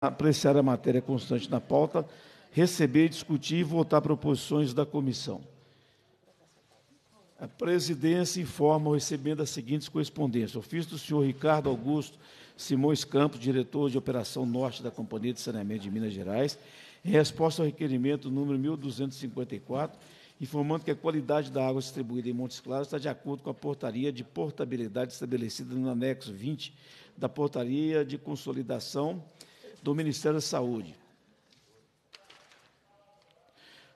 apreciar a matéria constante na pauta, receber, discutir e votar proposições da comissão. A presidência informa o recebimento das seguintes correspondências. Ofício do senhor Ricardo Augusto Simões Campos, diretor de Operação Norte da Companhia de Saneamento de Minas Gerais, em resposta ao requerimento número 1254, informando que a qualidade da água distribuída em Montes Claros está de acordo com a portaria de portabilidade estabelecida no anexo 20 da portaria de consolidação do Ministério da Saúde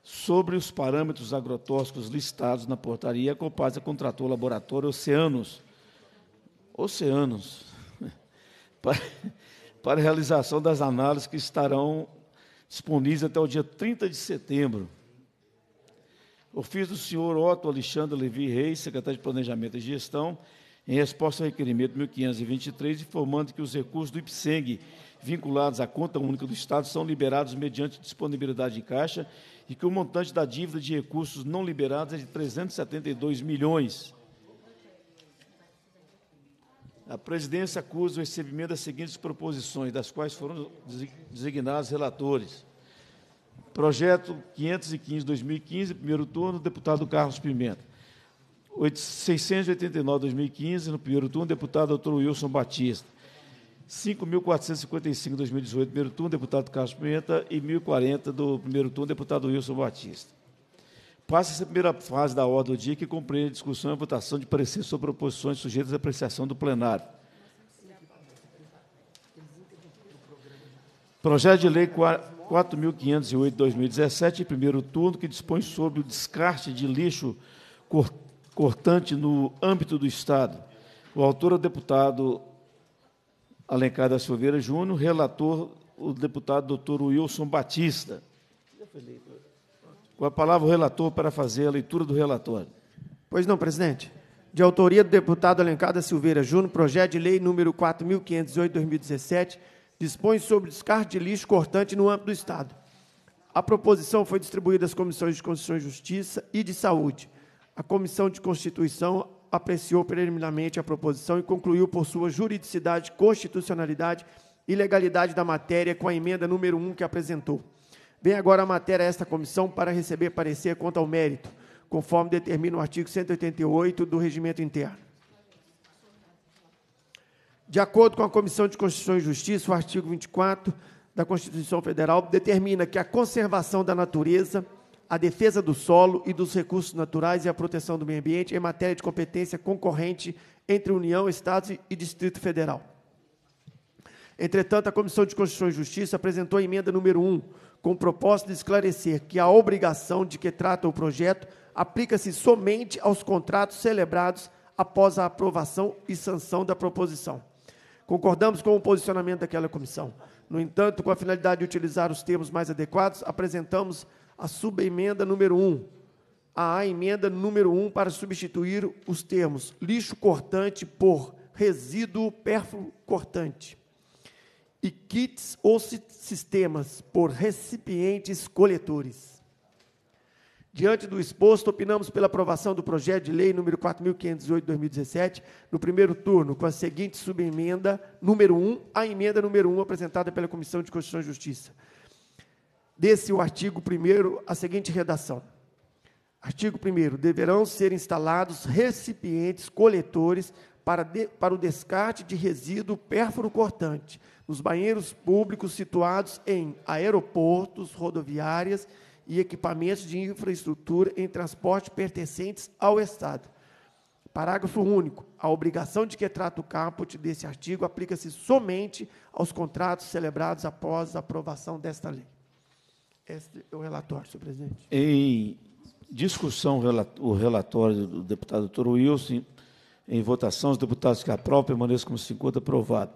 sobre os parâmetros agrotóxicos listados na portaria, a Copasa contratou o laboratório Oceanos, Oceanos, para, para a realização das análises que estarão disponíveis até o dia 30 de setembro. Ofício do senhor Otto Alexandre Levi Reis, secretário de Planejamento e Gestão, em resposta ao requerimento 1523, informando que os recursos do IPSENG vinculados à conta única do Estado são liberados mediante disponibilidade de caixa e que o montante da dívida de recursos não liberados é de 372 milhões. A presidência acusa o recebimento das seguintes proposições, das quais foram designados relatores. Projeto 515-2015, primeiro turno, deputado Carlos Pimenta. 689-2015, no primeiro turno, deputado doutor Wilson Batista. 5.455 2018, primeiro turno, deputado Carlos Pimenta, e 1.040 do primeiro turno, deputado Wilson Batista. Passa essa primeira fase da ordem do dia, que compreende a discussão e a votação de parecer sobre proposições sujeitas à apreciação do plenário. Projeto de Lei 4.508 2017, primeiro turno, que dispõe sobre o descarte de lixo cortante no âmbito do Estado. O autor é o deputado Alencar da Silveira Júnior, relator, o deputado doutor Wilson Batista. Com a palavra o relator para fazer a leitura do relatório. Pois não, presidente. De autoria do deputado Alencar da Silveira Júnior, projeto de lei número 4.508-2017, dispõe sobre descarte de lixo cortante no âmbito do Estado. A proposição foi distribuída às comissões de Constituição e Justiça e de Saúde. A Comissão de Constituição apreciou preliminarmente a proposição e concluiu por sua juridicidade, constitucionalidade e legalidade da matéria com a emenda número 1 que apresentou. Vem agora a matéria a esta comissão para receber parecer quanto ao mérito, conforme determina o artigo 188 do Regimento Interno. De acordo com a Comissão de Constituição e Justiça, o artigo 24 da Constituição Federal determina que a conservação da natureza a defesa do solo e dos recursos naturais e a proteção do meio ambiente em matéria de competência concorrente entre União, Estados e Distrito Federal. Entretanto, a Comissão de Constituição e Justiça apresentou a emenda número 1, com o propósito de esclarecer que a obrigação de que trata o projeto aplica-se somente aos contratos celebrados após a aprovação e sanção da proposição. Concordamos com o posicionamento daquela comissão. No entanto, com a finalidade de utilizar os termos mais adequados, apresentamos a subemenda número 1, a emenda número 1 para substituir os termos lixo cortante por resíduo pérfluo cortante e kits ou sistemas por recipientes coletores. Diante do exposto, opinamos pela aprovação do projeto de lei número 4508/2017, no primeiro turno, com a seguinte subemenda número 1 a emenda número 1 apresentada pela Comissão de Constituição e Justiça desse o artigo 1 a seguinte redação. Artigo 1 Deverão ser instalados recipientes coletores para, de, para o descarte de resíduo pérfuro cortante nos banheiros públicos situados em aeroportos, rodoviárias e equipamentos de infraestrutura em transporte pertencentes ao Estado. Parágrafo único. A obrigação de que trata o caput deste artigo aplica-se somente aos contratos celebrados após a aprovação desta lei. Este é o relatório, senhor presidente. Em discussão, o relatório do deputado Dr. Wilson, em votação, os deputados que aprovam permaneçam como 50 aprovado.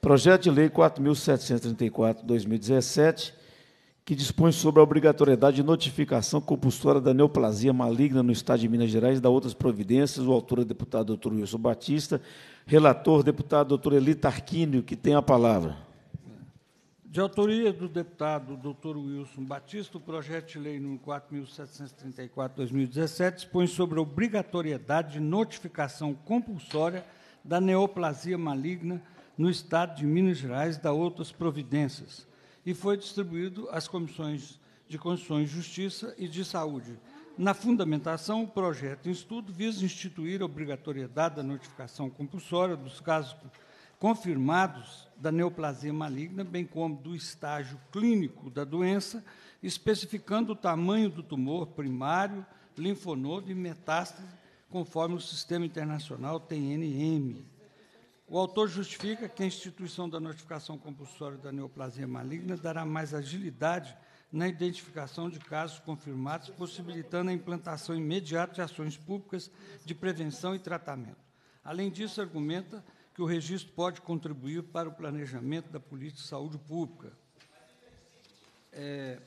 Projeto de Lei 4.734-2017, que dispõe sobre a obrigatoriedade de notificação compulsória da neoplasia maligna no Estado de Minas Gerais e da outras providências, o autor é o deputado Dr. Wilson Batista, relator, deputado Dr. Eli Tarquínio, que tem a palavra. De autoria do deputado Dr. Wilson Batista, o projeto de lei nº 4.734-2017 expõe sobre a obrigatoriedade de notificação compulsória da neoplasia maligna no Estado de Minas Gerais da outras providências e foi distribuído às comissões de Constituição e Justiça e de Saúde. Na fundamentação, o projeto em estudo visa instituir a obrigatoriedade da notificação compulsória dos casos confirmados da neoplasia maligna, bem como do estágio clínico da doença, especificando o tamanho do tumor primário, linfonodo e metástase, conforme o Sistema Internacional TNM. O autor justifica que a instituição da notificação compulsória da neoplasia maligna dará mais agilidade na identificação de casos confirmados, possibilitando a implantação imediata de ações públicas de prevenção e tratamento. Além disso, argumenta que o registro pode contribuir para o planejamento da política de saúde pública. É,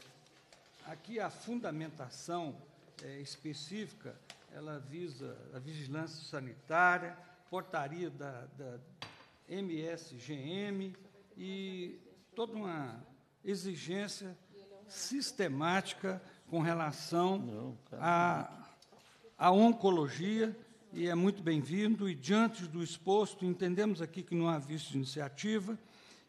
aqui a fundamentação é, específica, ela visa a vigilância sanitária, portaria da, da MSGM e toda uma exigência sistemática com relação à oncologia e é muito bem-vindo. E diante do exposto, entendemos aqui que não há visto de iniciativa,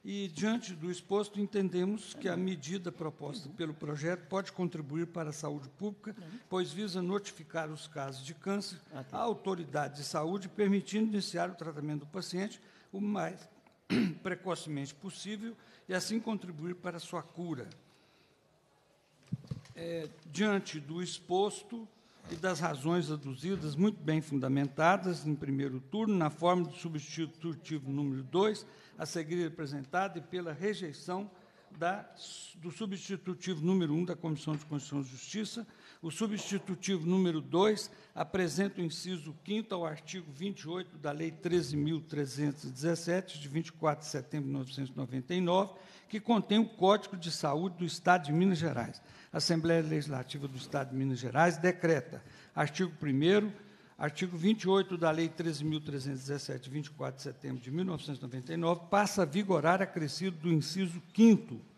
e diante do exposto, entendemos que a medida proposta pelo projeto pode contribuir para a saúde pública, pois visa notificar os casos de câncer à ah, tá. autoridade de saúde, permitindo iniciar o tratamento do paciente o mais precocemente possível e assim contribuir para a sua cura. É, diante do exposto, e das razões aduzidas, muito bem fundamentadas, em primeiro turno, na forma do substitutivo número 2, a seguir apresentada, e pela rejeição da, do substitutivo número 1 um da Comissão de Constituição e Justiça, o substitutivo número 2 apresenta o inciso 5 ao artigo 28 da Lei 13.317, de 24 de setembro de 1999, que contém o Código de Saúde do Estado de Minas Gerais. A Assembleia Legislativa do Estado de Minas Gerais decreta, artigo 1 Artigo 28 da Lei 13.317, 24 de setembro de 1999, passa a vigorar acrescido do inciso 5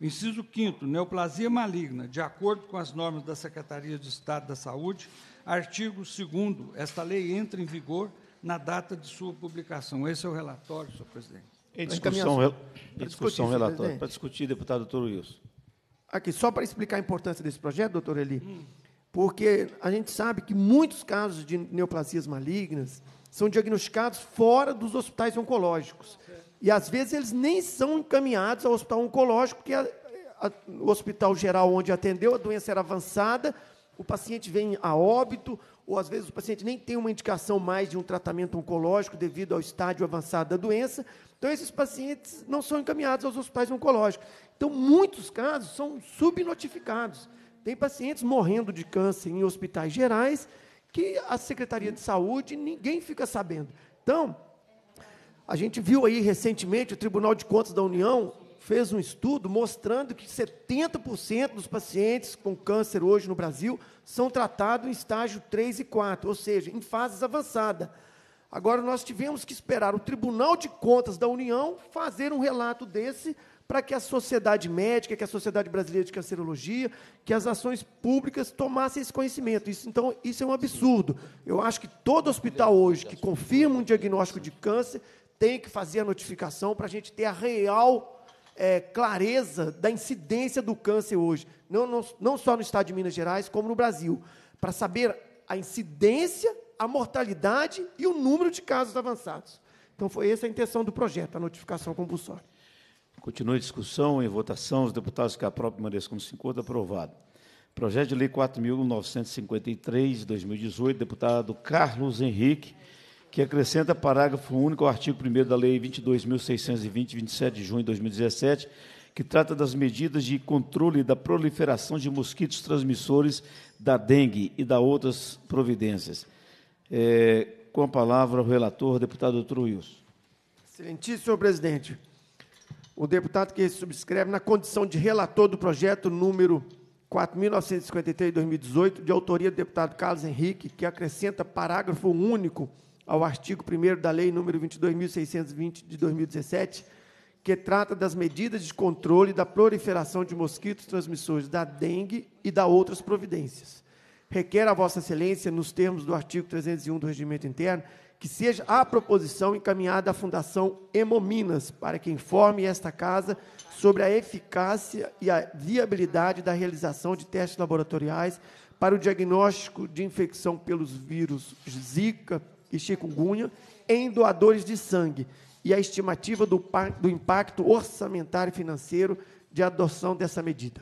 Inciso 5 neoplasia maligna, de acordo com as normas da Secretaria de Estado da Saúde, artigo 2 esta lei entra em vigor na data de sua publicação. Esse é o relatório, senhor presidente. Em discussão, re... discussão discutir, relatório. Para discutir, deputado Doutor Wilson. Aqui, só para explicar a importância desse projeto, doutor Eli, hum. porque a gente sabe que muitos casos de neoplasias malignas são diagnosticados fora dos hospitais oncológicos. E às vezes eles nem são encaminhados ao hospital oncológico, porque a, a, o hospital geral onde atendeu, a doença era avançada, o paciente vem a óbito, ou às vezes o paciente nem tem uma indicação mais de um tratamento oncológico devido ao estádio avançado da doença. Então, esses pacientes não são encaminhados aos hospitais oncológicos. Então, muitos casos são subnotificados. Tem pacientes morrendo de câncer em hospitais gerais que a Secretaria de Saúde ninguém fica sabendo. Então, a gente viu aí recentemente o Tribunal de Contas da União fez um estudo mostrando que 70% dos pacientes com câncer hoje no Brasil são tratados em estágio 3 e 4, ou seja, em fases avançadas. Agora, nós tivemos que esperar o Tribunal de Contas da União fazer um relato desse para que a sociedade médica, que a Sociedade Brasileira de Cancerologia, que as ações públicas tomassem esse conhecimento. Isso, então, isso é um absurdo. Eu acho que todo hospital hoje que confirma um diagnóstico de câncer tem que fazer a notificação para a gente ter a real é, clareza da incidência do câncer hoje, não, não só no estado de Minas Gerais, como no Brasil, para saber a incidência, a mortalidade e o número de casos avançados. Então, foi essa a intenção do projeto, a notificação compulsória. Continua a discussão e votação. Os deputados que aprovam permaneçam com 50, aprovado. Projeto de Lei 4.953, de 2018, deputado Carlos Henrique que acrescenta parágrafo único ao artigo 1 da Lei 22.620, 27 de junho de 2017, que trata das medidas de controle da proliferação de mosquitos transmissores da dengue e da outras providências. É, com a palavra o relator, deputado doutor Wilson. Excelentíssimo presidente, o deputado que subscreve na condição de relator do projeto número 4.953-2018, de autoria do deputado Carlos Henrique, que acrescenta parágrafo único ao artigo 1 da Lei nº 22.620, de 2017, que trata das medidas de controle da proliferação de mosquitos transmissores da dengue e da outras providências. Requer a Vossa Excelência, nos termos do artigo 301 do Regimento Interno, que seja a proposição encaminhada à Fundação Hemominas, para que informe esta Casa sobre a eficácia e a viabilidade da realização de testes laboratoriais para o diagnóstico de infecção pelos vírus Zika, e chikungunya em doadores de sangue e a estimativa do, do impacto orçamentário e financeiro de adoção dessa medida.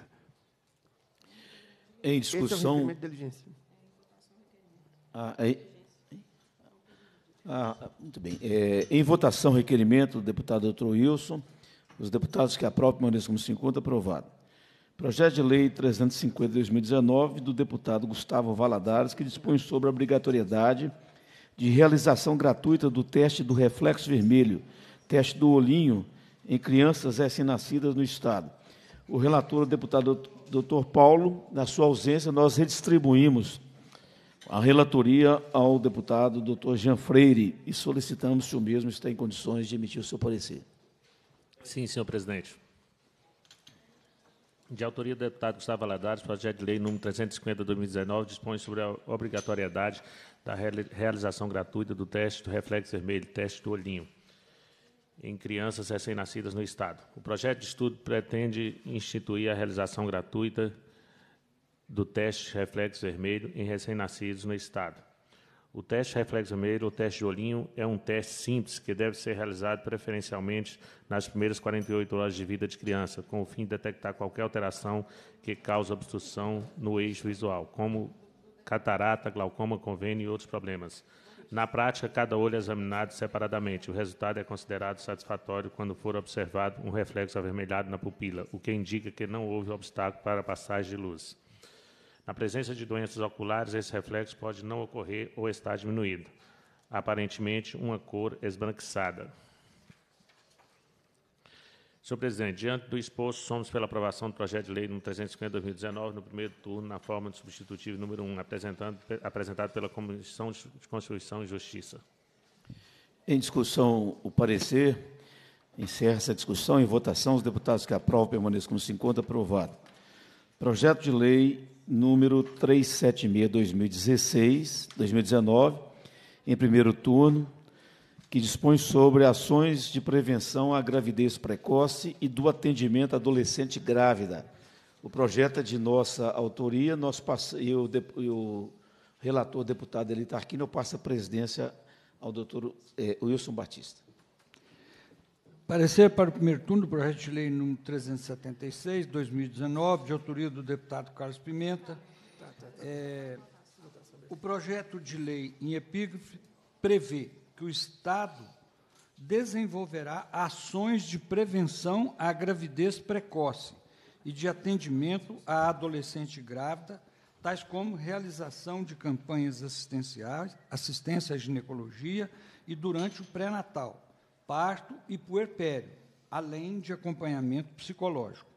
Em é discussão. É ah, é... ah, muito bem. É, em votação, requerimento do deputado doutor Wilson. Os deputados que aprovam permaneçam como se encontra, aprovado. Projeto de Lei 350 de 2019, do deputado Gustavo Valadares, que dispõe sobre a obrigatoriedade de realização gratuita do teste do reflexo vermelho, teste do olhinho em crianças recém-nascidas no Estado. O relator, o deputado doutor Paulo, na sua ausência, nós redistribuímos a relatoria ao deputado doutor Jean Freire e solicitamos se o mesmo está em condições de emitir o seu parecer. Sim, senhor presidente. De autoria do deputado Gustavo Aladares, projeto de lei número 350 de 2019 dispõe sobre a obrigatoriedade da realização gratuita do teste do reflexo vermelho, teste do olhinho, em crianças recém-nascidas no Estado. O projeto de estudo pretende instituir a realização gratuita do teste reflexo vermelho em recém-nascidos no Estado. O teste reflexo vermelho, ou teste de olhinho, é um teste simples que deve ser realizado preferencialmente nas primeiras 48 horas de vida de criança, com o fim de detectar qualquer alteração que cause obstrução no eixo visual, como catarata, glaucoma, convênio e outros problemas. Na prática, cada olho é examinado separadamente. O resultado é considerado satisfatório quando for observado um reflexo avermelhado na pupila, o que indica que não houve obstáculo para a passagem de luz. Na presença de doenças oculares, esse reflexo pode não ocorrer ou estar diminuído, aparentemente uma cor esbranquiçada. Senhor presidente, diante do exposto, somos pela aprovação do projeto de lei no 350/2019, no primeiro turno, na forma de substitutivo número 1, apresentado pela Comissão de Constituição e Justiça. Em discussão, o parecer. Encerra-se a discussão. Em votação, os deputados que aprovam permaneçam como se encontra aprovado. Projeto de lei número 376/2016, 2019, em primeiro turno, que dispõe sobre ações de prevenção à gravidez precoce e do atendimento à adolescente grávida. O projeto é de nossa autoria, nós passa, e, o, e o relator deputado Elitarquino, eu passo a presidência ao doutor eh, Wilson Batista. Parecer para o primeiro turno do projeto de lei número 376, 2019, de autoria do deputado Carlos Pimenta. É, o projeto de lei, em epígrafe, prevê que o Estado desenvolverá ações de prevenção à gravidez precoce e de atendimento à adolescente grávida, tais como realização de campanhas assistenciais, assistência à ginecologia e durante o pré-natal, parto e puerpério, além de acompanhamento psicológico.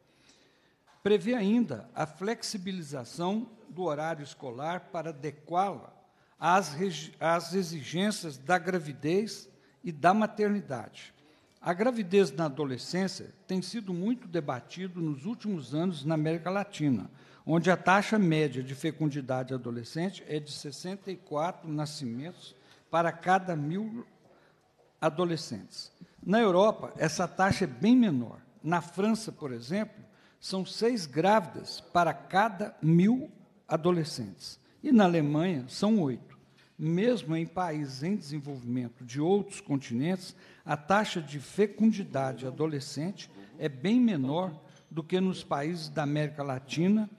Prevê ainda a flexibilização do horário escolar para adequá-la às, às exigências da gravidez e da maternidade. A gravidez na adolescência tem sido muito debatido nos últimos anos na América Latina, onde a taxa média de fecundidade adolescente é de 64 nascimentos para cada mil adolescentes. Na Europa, essa taxa é bem menor. Na França, por exemplo, são seis grávidas para cada mil adolescentes. E na Alemanha, são oito mesmo em países em desenvolvimento de outros continentes, a taxa de fecundidade adolescente é bem menor do que nos países da América Latina.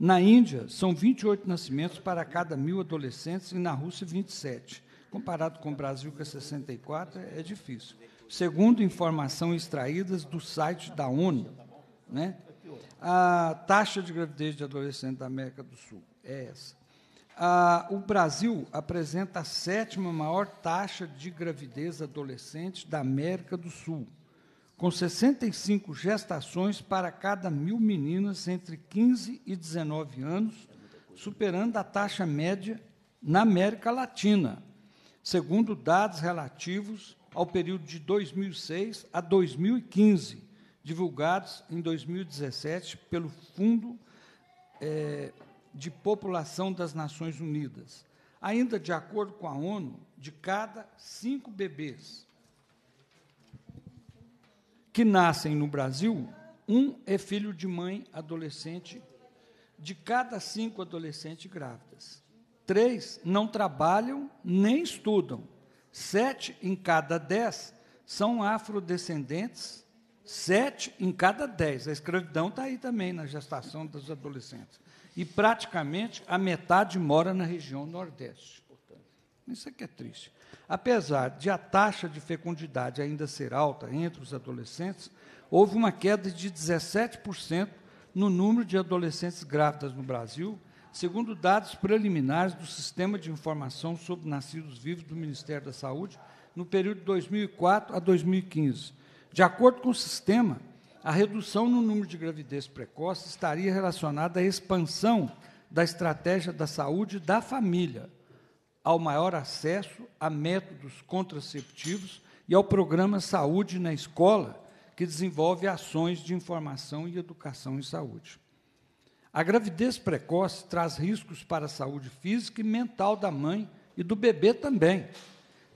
Na Índia, são 28 nascimentos para cada mil adolescentes e na Rússia, 27. Comparado com o Brasil, que é 64, é difícil. Segundo informações extraídas do site da ONU, né, a taxa de gravidez de adolescente da América do Sul é essa. Ah, o Brasil apresenta a sétima maior taxa de gravidez adolescente da América do Sul, com 65 gestações para cada mil meninas entre 15 e 19 anos, superando a taxa média na América Latina, segundo dados relativos ao período de 2006 a 2015, divulgados em 2017 pelo Fundo. Eh, de população das Nações Unidas. Ainda de acordo com a ONU, de cada cinco bebês que nascem no Brasil, um é filho de mãe adolescente, de cada cinco adolescentes grávidas. Três não trabalham nem estudam. Sete em cada dez são afrodescendentes, sete em cada dez. A escravidão está aí também na gestação dos adolescentes e praticamente a metade mora na região Nordeste. Isso aqui é, é triste. Apesar de a taxa de fecundidade ainda ser alta entre os adolescentes, houve uma queda de 17% no número de adolescentes grávidas no Brasil, segundo dados preliminares do Sistema de Informação sobre Nascidos Vivos do Ministério da Saúde, no período de 2004 a 2015. De acordo com o sistema, a redução no número de gravidez precoce estaria relacionada à expansão da estratégia da saúde da família, ao maior acesso a métodos contraceptivos e ao programa Saúde na Escola, que desenvolve ações de informação e educação em saúde. A gravidez precoce traz riscos para a saúde física e mental da mãe e do bebê também,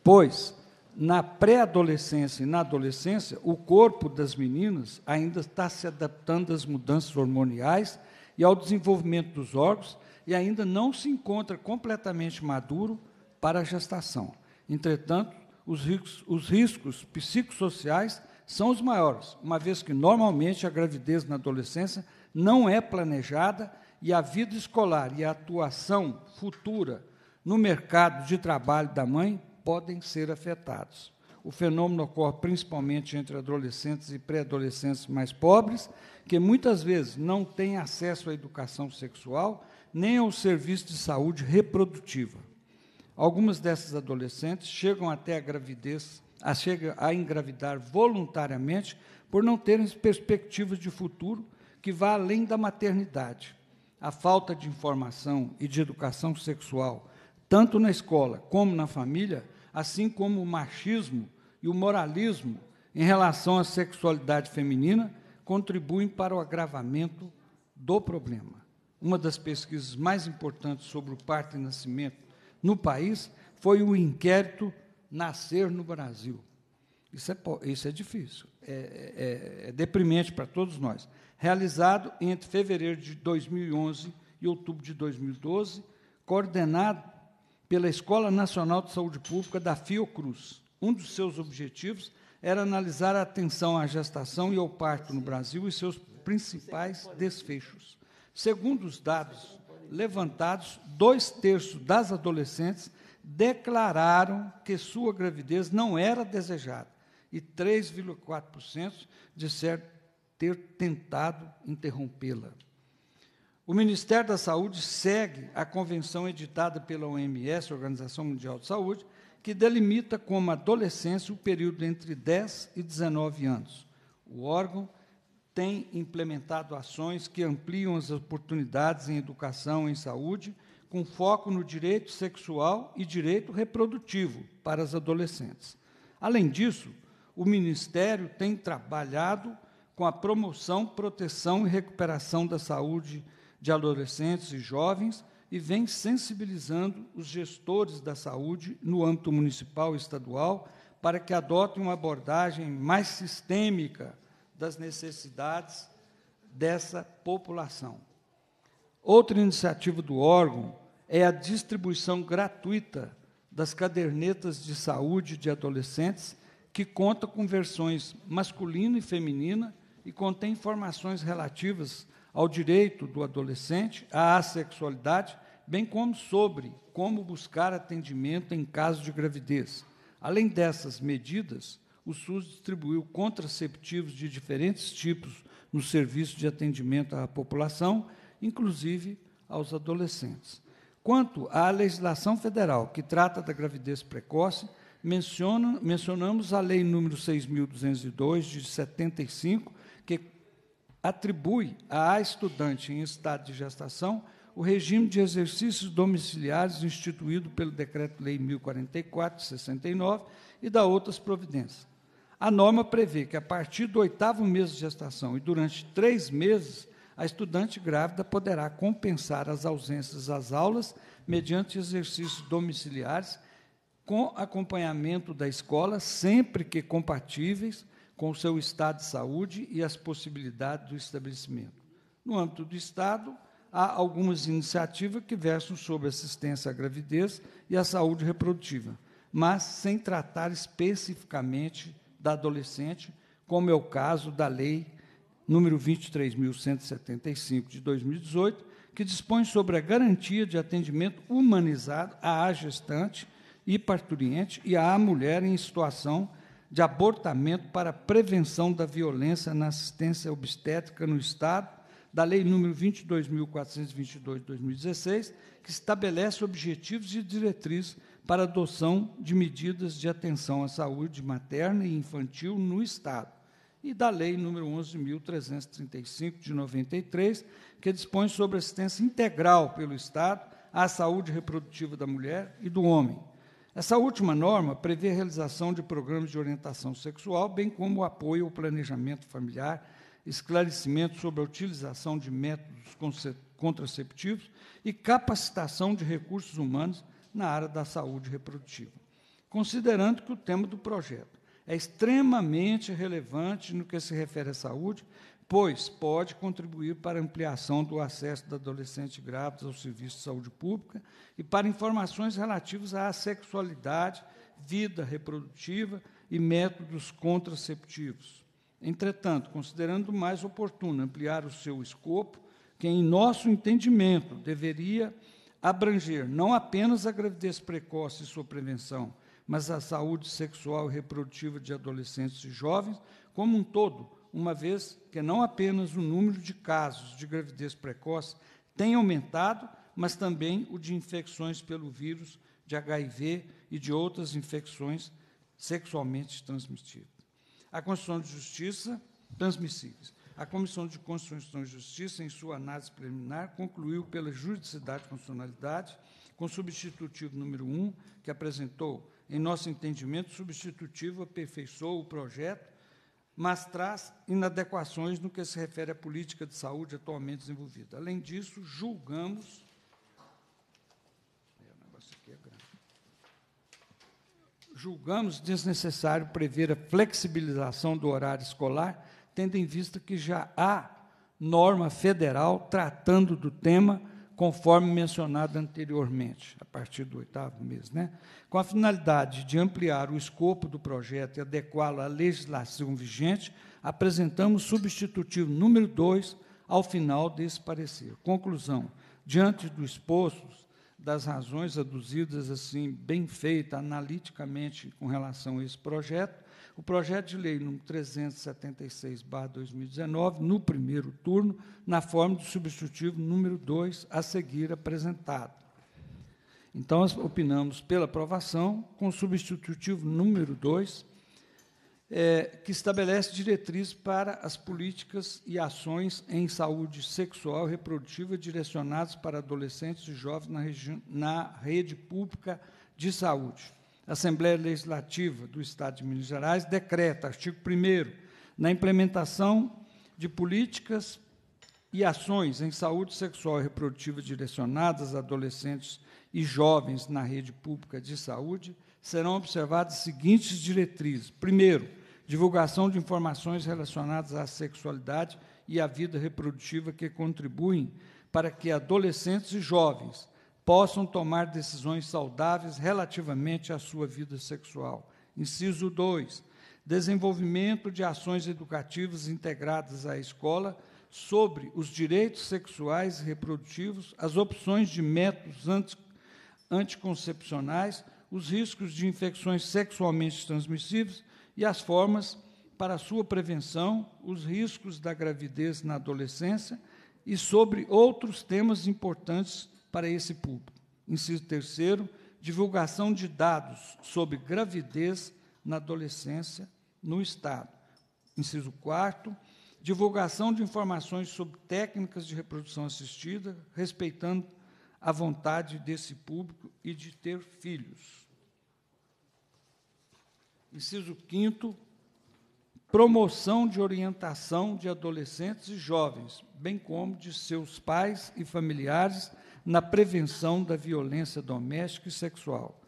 pois na pré-adolescência e na adolescência, o corpo das meninas ainda está se adaptando às mudanças hormoniais e ao desenvolvimento dos órgãos e ainda não se encontra completamente maduro para a gestação. Entretanto, os riscos, os riscos psicossociais são os maiores, uma vez que normalmente a gravidez na adolescência não é planejada e a vida escolar e a atuação futura no mercado de trabalho da mãe podem ser afetados. O fenômeno ocorre principalmente entre adolescentes e pré-adolescentes mais pobres, que muitas vezes não têm acesso à educação sexual nem ao serviço de saúde reprodutiva. Algumas dessas adolescentes chegam até a gravidez, a, a engravidar voluntariamente por não terem perspectivas de futuro que vá além da maternidade. A falta de informação e de educação sexual, tanto na escola como na família, assim como o machismo e o moralismo em relação à sexualidade feminina, contribuem para o agravamento do problema. Uma das pesquisas mais importantes sobre o parto e nascimento no país foi o inquérito Nascer no Brasil. Isso é, isso é difícil, é, é, é deprimente para todos nós. Realizado entre fevereiro de 2011 e outubro de 2012, coordenado pela Escola Nacional de Saúde Pública da Fiocruz. Um dos seus objetivos era analisar a atenção à gestação e ao parto no Brasil e seus principais desfechos. Segundo os dados levantados, dois terços das adolescentes declararam que sua gravidez não era desejada e 3,4% disseram ter tentado interrompê-la. O Ministério da Saúde segue a convenção editada pela OMS, Organização Mundial de Saúde, que delimita como adolescência o período entre 10 e 19 anos. O órgão tem implementado ações que ampliam as oportunidades em educação e em saúde, com foco no direito sexual e direito reprodutivo para as adolescentes. Além disso, o Ministério tem trabalhado com a promoção, proteção e recuperação da saúde de adolescentes e jovens e vem sensibilizando os gestores da saúde no âmbito municipal e estadual para que adotem uma abordagem mais sistêmica das necessidades dessa população. Outra iniciativa do órgão é a distribuição gratuita das cadernetas de saúde de adolescentes, que conta com versões masculina e feminina e contém informações relativas ao direito do adolescente à sexualidade, bem como sobre como buscar atendimento em caso de gravidez. Além dessas medidas, o SUS distribuiu contraceptivos de diferentes tipos no serviço de atendimento à população, inclusive aos adolescentes. Quanto à legislação federal que trata da gravidez precoce, menciona, mencionamos a Lei nº 6.202, de 75, que atribui à estudante em estado de gestação o regime de exercícios domiciliares instituído pelo Decreto-Lei 1044-69 e da outras providências. A norma prevê que, a partir do oitavo mês de gestação e durante três meses, a estudante grávida poderá compensar as ausências às aulas mediante exercícios domiciliares com acompanhamento da escola, sempre que compatíveis, com o seu estado de saúde e as possibilidades do estabelecimento. No âmbito do Estado, há algumas iniciativas que versam sobre assistência à gravidez e à saúde reprodutiva, mas sem tratar especificamente da adolescente, como é o caso da Lei número 23.175 de 2018, que dispõe sobre a garantia de atendimento humanizado à gestante e parturiente e à mulher em situação de abortamento para prevenção da violência na assistência obstétrica no Estado, da Lei nº 22.422 de 2016, que estabelece objetivos e diretrizes para adoção de medidas de atenção à saúde materna e infantil no Estado, e da Lei nº 11.335 de 93, que dispõe sobre assistência integral pelo Estado à saúde reprodutiva da mulher e do homem essa última norma prevê a realização de programas de orientação sexual, bem como o apoio ao planejamento familiar, esclarecimento sobre a utilização de métodos contraceptivos e capacitação de recursos humanos na área da saúde reprodutiva. Considerando que o tema do projeto é extremamente relevante no que se refere à saúde, pois pode contribuir para a ampliação do acesso de adolescentes grávidos ao serviço de saúde pública e para informações relativas à sexualidade, vida reprodutiva e métodos contraceptivos. Entretanto, considerando mais oportuno ampliar o seu escopo, que em nosso entendimento deveria abranger não apenas a gravidez precoce e sua prevenção, mas a saúde sexual e reprodutiva de adolescentes e jovens como um todo, uma vez que não apenas o número de casos de gravidez precoce tem aumentado, mas também o de infecções pelo vírus de HIV e de outras infecções sexualmente transmissíveis. A Constituição de Justiça transmissíveis. A Comissão de Constituição e Justiça, em sua análise preliminar, concluiu pela juridicidade e constitucionalidade, com substitutivo número 1, que apresentou, em nosso entendimento, substitutivo aperfeiçoou o projeto mas traz inadequações no que se refere à política de saúde atualmente desenvolvida. Além disso, julgamos. É julgamos desnecessário prever a flexibilização do horário escolar, tendo em vista que já há norma federal tratando do tema conforme mencionado anteriormente, a partir do oitavo mês, né? com a finalidade de ampliar o escopo do projeto e adequá-lo à legislação vigente, apresentamos substitutivo número 2 ao final desse parecer. Conclusão: diante do exposto, das razões aduzidas assim bem feita analiticamente com relação a esse projeto, o projeto de lei número 376/2019, no primeiro turno, na forma do substitutivo número 2 a seguir apresentado. Então, opinamos pela aprovação com o substitutivo número 2, é, que estabelece diretrizes para as políticas e ações em saúde sexual e reprodutiva direcionadas para adolescentes e jovens na, na rede pública de saúde. A Assembleia Legislativa do Estado de Minas Gerais decreta, artigo 1, na implementação de políticas e ações em saúde sexual e reprodutiva direcionadas a adolescentes e jovens na rede pública de saúde, serão observadas as seguintes diretrizes. Primeiro, divulgação de informações relacionadas à sexualidade e à vida reprodutiva que contribuem para que adolescentes e jovens possam tomar decisões saudáveis relativamente à sua vida sexual. Inciso 2. Desenvolvimento de ações educativas integradas à escola sobre os direitos sexuais e reprodutivos, as opções de métodos anticoncepcionais, os riscos de infecções sexualmente transmissíveis e as formas para sua prevenção, os riscos da gravidez na adolescência e sobre outros temas importantes para esse público. Inciso terceiro, divulgação de dados sobre gravidez na adolescência no Estado. Inciso quarto, divulgação de informações sobre técnicas de reprodução assistida, respeitando a vontade desse público e de ter filhos. Inciso quinto, promoção de orientação de adolescentes e jovens, bem como de seus pais e familiares na prevenção da violência doméstica e sexual.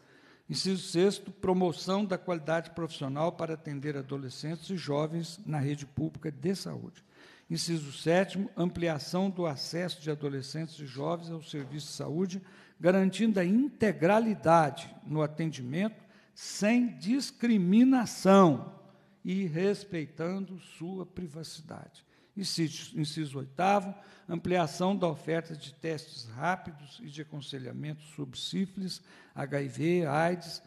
Inciso sexto, promoção da qualidade profissional para atender adolescentes e jovens na rede pública de saúde. Inciso sétimo, ampliação do acesso de adolescentes e jovens ao serviço de saúde, garantindo a integralidade no atendimento, sem discriminação e respeitando sua privacidade. Inciso oitavo, ampliação da oferta de testes rápidos e de aconselhamento sobre sífilis, HIV, AIDS,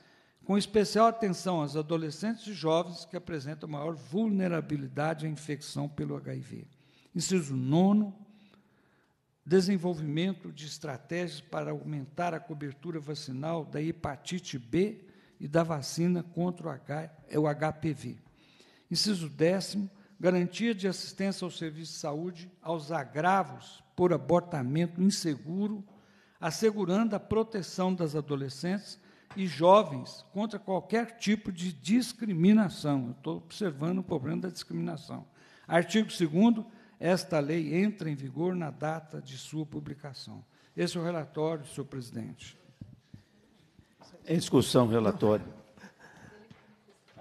com especial atenção aos adolescentes e jovens que apresentam maior vulnerabilidade à infecção pelo HIV. Inciso nono, desenvolvimento de estratégias para aumentar a cobertura vacinal da hepatite B e da vacina contra o HPV. Inciso décimo, garantia de assistência ao serviço de saúde, aos agravos por abortamento inseguro, assegurando a proteção das adolescentes e jovens contra qualquer tipo de discriminação. Eu estou observando o problema da discriminação. Artigo 2 esta lei entra em vigor na data de sua publicação. Esse é o relatório, senhor presidente. Em discussão, relatório.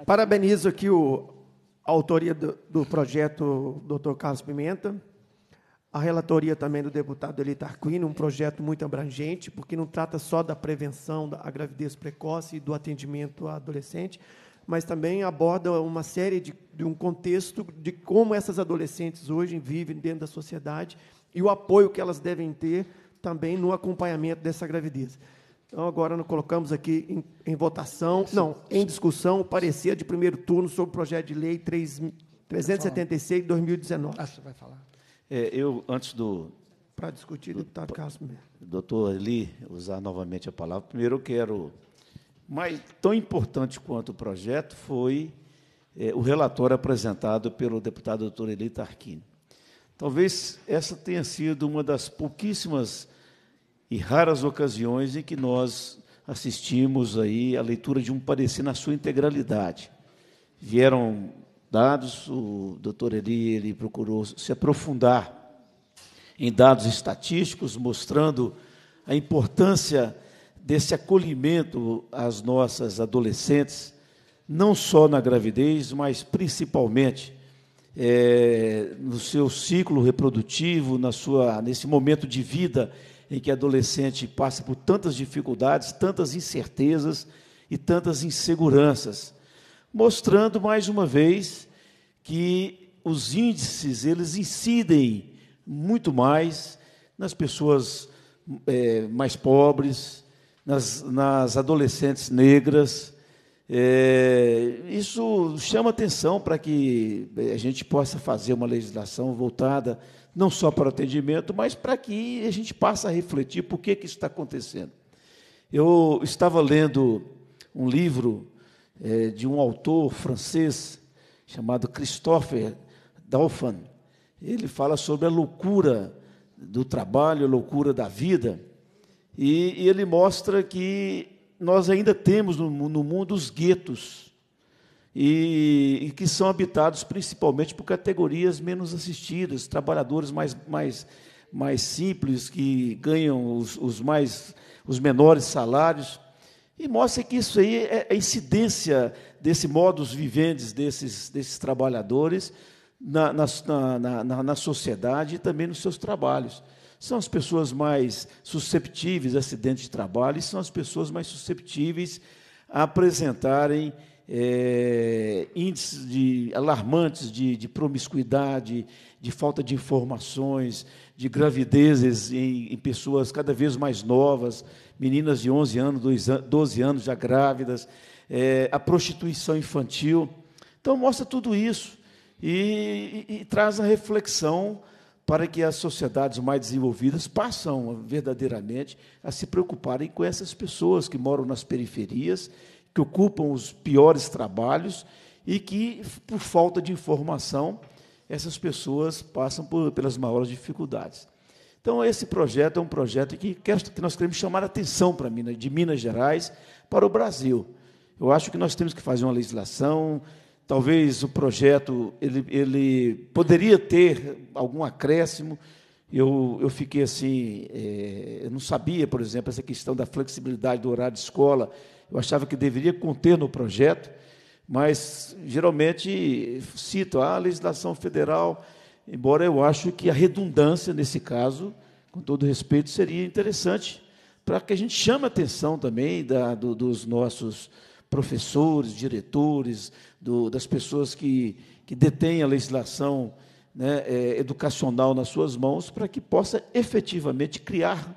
Parabenizo aqui o a autoria do, do projeto Dr. Carlos Pimenta, a relatoria também do deputado Eli Tarquino, um projeto muito abrangente, porque não trata só da prevenção da gravidez precoce e do atendimento à adolescente, mas também aborda uma série de, de um contexto de como essas adolescentes hoje vivem dentro da sociedade e o apoio que elas devem ter também no acompanhamento dessa gravidez. Então, agora nós colocamos aqui em, em votação, não, em discussão, o parecer de primeiro turno sobre o projeto de lei 3, 376 de 2019. Ah, você vai falar. É, eu, antes do. Para discutir, do, deputado Carlos Doutor Eli, usar novamente a palavra. Primeiro, eu quero. Mas tão importante quanto o projeto foi é, o relatório apresentado pelo deputado doutor Eli Tarquini. Talvez essa tenha sido uma das pouquíssimas e raras ocasiões em que nós assistimos aí a leitura de um parecer na sua integralidade. Vieram dados, o doutor Eli ele procurou se aprofundar em dados estatísticos, mostrando a importância desse acolhimento às nossas adolescentes, não só na gravidez, mas principalmente é, no seu ciclo reprodutivo, na sua, nesse momento de vida em que adolescente passa por tantas dificuldades, tantas incertezas e tantas inseguranças, mostrando mais uma vez que os índices eles incidem muito mais nas pessoas é, mais pobres, nas, nas adolescentes negras. É, isso chama atenção para que é, a gente possa fazer uma legislação voltada não só para o atendimento, mas para que a gente passe a refletir por que, que isso está acontecendo. Eu estava lendo um livro é, de um autor francês chamado Christopher Dauphin. Ele fala sobre a loucura do trabalho, a loucura da vida, e, e ele mostra que nós ainda temos no, no mundo os guetos e, e, que são habitados principalmente por categorias menos assistidas, trabalhadores mais, mais, mais simples, que ganham os, os, mais, os menores salários. E mostra que isso aí é a é incidência desse modus vivendi desses, desses trabalhadores na, na, na, na sociedade e também nos seus trabalhos são as pessoas mais susceptíveis a acidentes de trabalho e são as pessoas mais susceptíveis a apresentarem é, índices de, alarmantes de, de, promiscuidade, de falta de informações, de gravidezes em, em, pessoas cada vez mais novas, meninas de 11 anos, 12 anos já grávidas, é, a prostituição infantil. Então, mostra tudo isso e, e, e traz a reflexão para que as sociedades mais desenvolvidas passam verdadeiramente a se preocuparem com essas pessoas que moram nas periferias que ocupam os piores trabalhos e que, por falta de informação, essas pessoas passam por, pelas maiores dificuldades. Então, esse projeto é um projeto que, que nós queremos chamar a atenção para Minas, de Minas Gerais para o Brasil. Eu acho que nós temos que fazer uma legislação. Talvez o projeto ele, ele poderia ter algum acréscimo. Eu, eu fiquei assim, é, eu não sabia, por exemplo, essa questão da flexibilidade do horário de escola eu achava que deveria conter no projeto, mas geralmente cito ah, a legislação federal, embora eu acho que a redundância nesse caso, com todo respeito, seria interessante para que a gente chame a atenção também da, do, dos nossos professores, diretores, do, das pessoas que, que detêm a legislação né, é, educacional nas suas mãos, para que possa efetivamente criar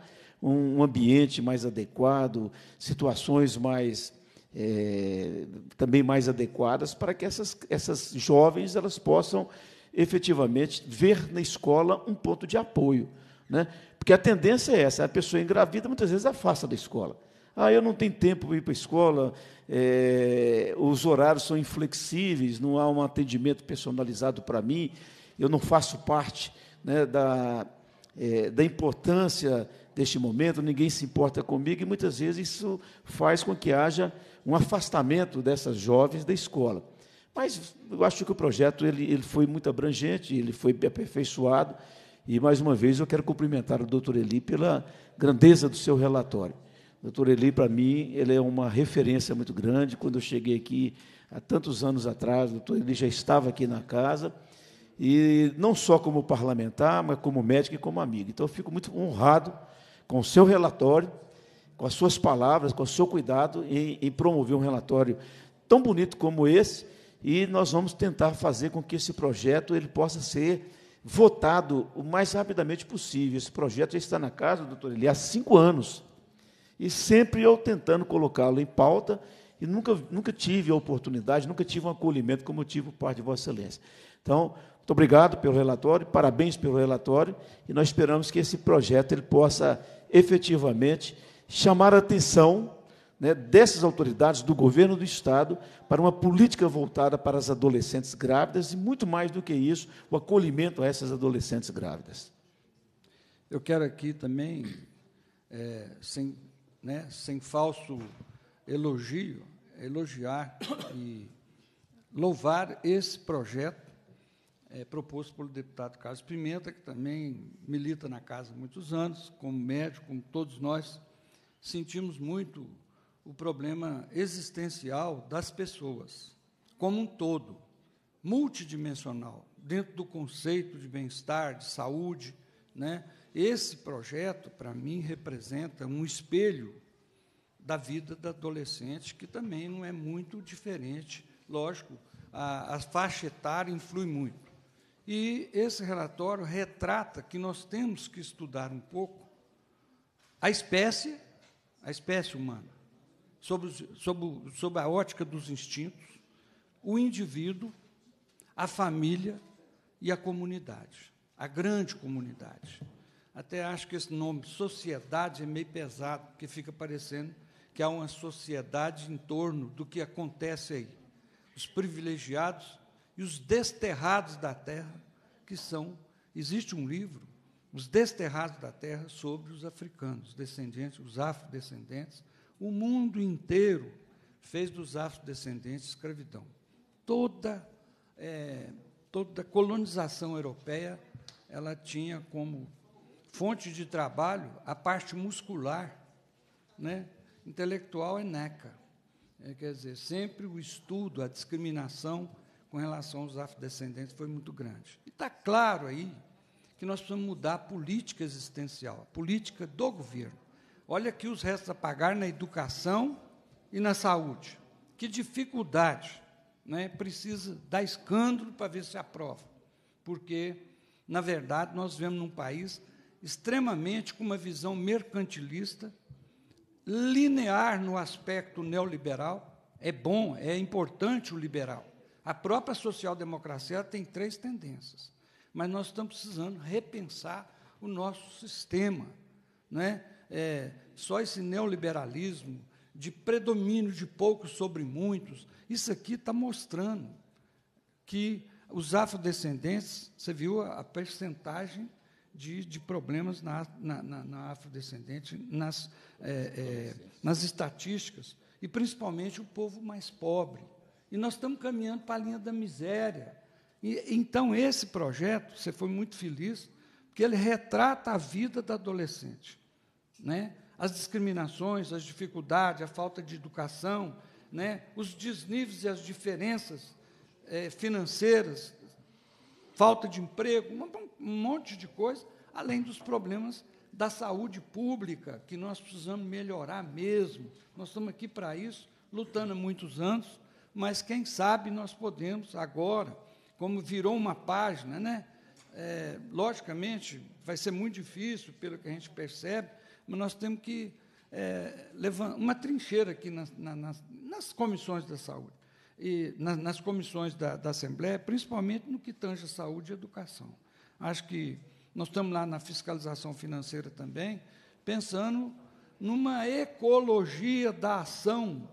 um ambiente mais adequado, situações mais é, também mais adequadas para que essas, essas jovens elas possam efetivamente ver na escola um ponto de apoio, né? Porque a tendência é essa, a pessoa engravida muitas vezes afasta da escola. Ah, eu não tenho tempo para ir para a escola, é, os horários são inflexíveis, não há um atendimento personalizado para mim, eu não faço parte né, da, é, da importância deste momento, ninguém se importa comigo, e muitas vezes isso faz com que haja um afastamento dessas jovens da escola. Mas eu acho que o projeto ele, ele foi muito abrangente, ele foi aperfeiçoado, e mais uma vez eu quero cumprimentar o doutor Eli pela grandeza do seu relatório. O doutor Eli, para mim, ele é uma referência muito grande. Quando eu cheguei aqui há tantos anos atrás, o doutor Eli já estava aqui na casa, e não só como parlamentar, mas como médico e como amigo. Então, eu fico muito honrado com o seu relatório, com as suas palavras, com o seu cuidado em, em promover um relatório tão bonito como esse, e nós vamos tentar fazer com que esse projeto ele possa ser votado o mais rapidamente possível. Esse projeto já está na casa, doutor Eli, há cinco anos. E sempre eu tentando colocá-lo em pauta, e nunca, nunca tive a oportunidade, nunca tive um acolhimento como eu tive por parte de Vossa Excelência. Então, muito obrigado pelo relatório, parabéns pelo relatório, e nós esperamos que esse projeto ele possa efetivamente chamar a atenção né, dessas autoridades do governo do Estado para uma política voltada para as adolescentes grávidas e, muito mais do que isso, o acolhimento a essas adolescentes grávidas. Eu quero aqui também, é, sem, né, sem falso elogio, elogiar e louvar esse projeto é, proposto pelo deputado Carlos Pimenta, que também milita na casa há muitos anos, como médico, como todos nós, sentimos muito o problema existencial das pessoas, como um todo, multidimensional, dentro do conceito de bem-estar, de saúde. Né? Esse projeto, para mim, representa um espelho da vida da adolescente, que também não é muito diferente. Lógico, a, a faixa etária influi muito. E esse relatório retrata que nós temos que estudar um pouco a espécie, a espécie humana, sob, sob, sob a ótica dos instintos, o indivíduo, a família e a comunidade, a grande comunidade. Até acho que esse nome sociedade é meio pesado, porque fica parecendo que há uma sociedade em torno do que acontece aí. Os privilegiados e os desterrados da terra, que são. Existe um livro, Os Desterrados da Terra, sobre os africanos, descendentes, os afrodescendentes. O mundo inteiro fez dos afrodescendentes escravidão. Toda, é, toda colonização europeia ela tinha como fonte de trabalho a parte muscular, né? intelectual é neca. É, quer dizer, sempre o estudo, a discriminação com relação aos afrodescendentes foi muito grande. E está claro aí que nós precisamos mudar a política existencial, a política do governo. Olha aqui os restos a pagar na educação e na saúde. Que dificuldade, né? precisa dar escândalo para ver se aprova, porque, na verdade, nós vivemos num país extremamente com uma visão mercantilista, linear no aspecto neoliberal. É bom, é importante o liberal, a própria social-democracia tem três tendências, mas nós estamos precisando repensar o nosso sistema. não é? é, só esse neoliberalismo de predomínio de poucos sobre muitos, isso aqui está mostrando que os afrodescendentes, você viu a, a percentagem de, de, problemas na, na, na, na afrodescendente, nas, é, é, nas estatísticas, e principalmente o povo mais pobre. E nós estamos caminhando para a linha da miséria. E, então, esse projeto, você foi muito feliz, porque ele retrata a vida da adolescente. Né? As discriminações, as dificuldades, a falta de educação, né? os desníveis e as diferenças é, financeiras, falta de emprego, um, um monte de coisa, além dos problemas da saúde pública, que nós precisamos melhorar mesmo. Nós estamos aqui para isso, lutando há muitos anos, mas quem sabe nós podemos agora, como virou uma página, né? É, logicamente vai ser muito difícil, pelo que a gente percebe, mas nós temos que é, levantar uma trincheira aqui nas, nas, nas, comissões da saúde e nas, nas comissões da, da, Assembleia, principalmente no que tange a saúde e educação. Acho que nós estamos lá na fiscalização financeira também, pensando numa ecologia da ação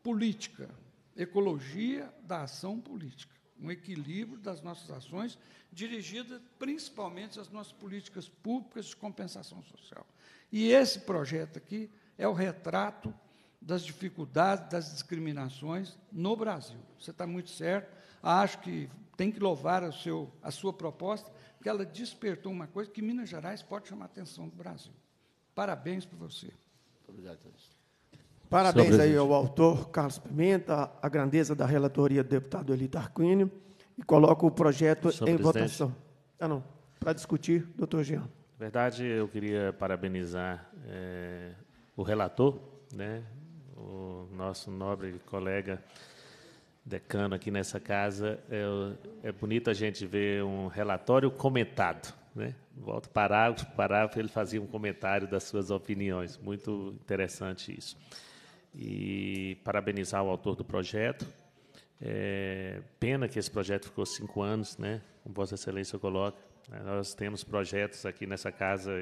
política, Ecologia da ação política, um equilíbrio das nossas ações dirigida principalmente às nossas políticas públicas de compensação social. E esse projeto aqui é o retrato das dificuldades, das discriminações no Brasil. Você está muito certo. Acho que tem que louvar a, seu, a sua proposta, porque ela despertou uma coisa que Minas Gerais pode chamar a atenção do Brasil. Parabéns para você. obrigado, Deus. Parabéns aí ao autor Carlos Pimenta, a grandeza da relatoria do deputado Eli Tarquínio, e coloco o projeto Senhor em presidente. votação. Ah, não. Para discutir, doutor Jean. Na verdade, eu queria parabenizar é, o relator, né, o nosso nobre colega decano aqui nessa casa. É, é bonito a gente ver um relatório comentado. Né? Volta parágrafo, parágrafo, ele fazia um comentário das suas opiniões. Muito interessante isso e parabenizar o autor do projeto. É, pena que esse projeto ficou cinco anos, né? Como Vossa Excelência coloca. Né? Nós temos projetos aqui nessa casa.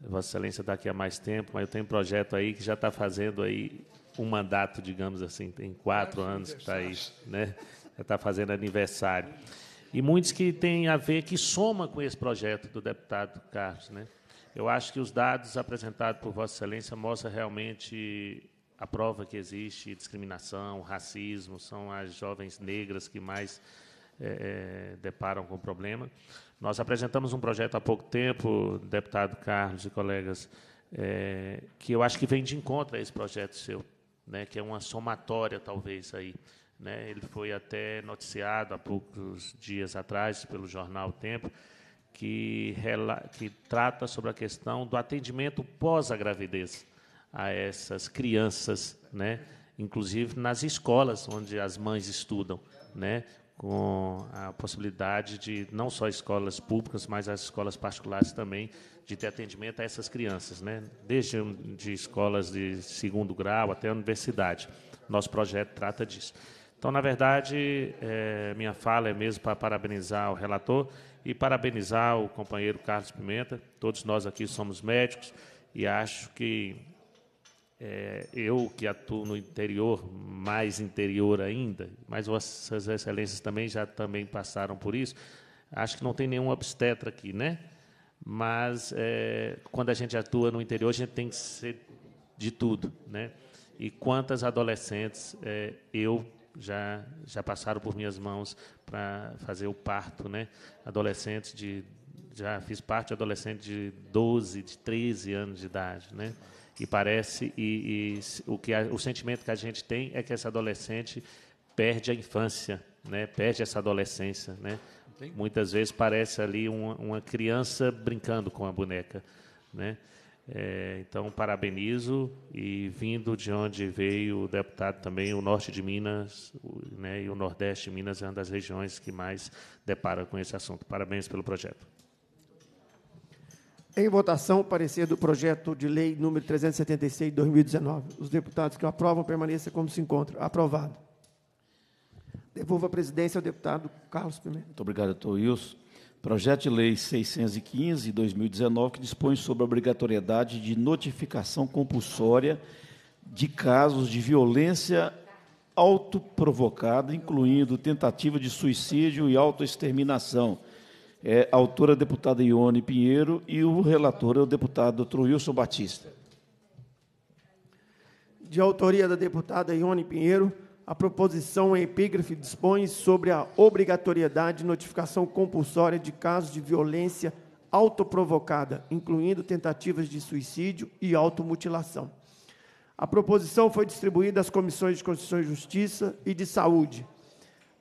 Vossa Excelência está aqui há mais tempo, mas eu tenho um projeto aí que já está fazendo aí um mandato, digamos assim, tem quatro é anos que está aí, né? Já está fazendo aniversário. E muitos que têm a ver, que soma com esse projeto do deputado Carlos, né? Eu acho que os dados apresentados por Vossa Excelência mostram realmente a prova que existe discriminação, racismo, são as jovens negras que mais é, é, deparam com o problema. Nós apresentamos um projeto há pouco tempo, deputado Carlos e colegas, é, que eu acho que vem de encontro a esse projeto seu, né, que é uma somatória, talvez, aí. Né, ele foi até noticiado há poucos dias atrás pelo jornal Tempo, que, que trata sobre a questão do atendimento pós a gravidez a essas crianças, né? inclusive nas escolas onde as mães estudam, né? com a possibilidade de não só escolas públicas, mas as escolas particulares também de ter atendimento a essas crianças, né? Desde de escolas de segundo grau até a universidade. Nosso projeto trata disso. Então, na verdade, é, minha fala é mesmo para parabenizar o relator e parabenizar o companheiro Carlos Pimenta. Todos nós aqui somos médicos e acho que é, eu que atuo no interior, mais interior ainda, mas vossas excelências também já também passaram por isso. Acho que não tem nenhum obstetra aqui, né? Mas é, quando a gente atua no interior, a gente tem que ser de tudo, né? E quantas adolescentes é, eu já já passaram por minhas mãos para fazer o parto, né? Adolescentes de já fiz parte de adolescente de 12, de 13 anos de idade, né? E parece e, e o que a, o sentimento que a gente tem é que essa adolescente perde a infância, né? Perde essa adolescência, né? Entendi. Muitas vezes parece ali uma, uma, criança brincando com a boneca, né? É, então parabenizo e vindo de onde veio o deputado também o norte de Minas o, né, e o nordeste de Minas é uma das regiões que mais depara com esse assunto. Parabéns pelo projeto. Em votação, o parecer do projeto de lei número 376 de 2019. Os deputados que o aprovam permaneçam como se encontram. Aprovado. Devolvo a presidência ao deputado Carlos Pimenta. Muito obrigado, doutor Wilson. Projeto de Lei 615, de 2019, que dispõe sobre a obrigatoriedade de notificação compulsória de casos de violência autoprovocada, incluindo tentativa de suicídio e autoexterminação é, a autora é a deputada Ione Pinheiro e o relator é o deputado Dr. Wilson Batista. De autoria da deputada Ione Pinheiro, a proposição em epígrafe dispõe sobre a obrigatoriedade de notificação compulsória de casos de violência autoprovocada, incluindo tentativas de suicídio e automutilação. A proposição foi distribuída às comissões de Constituição e Justiça e de Saúde.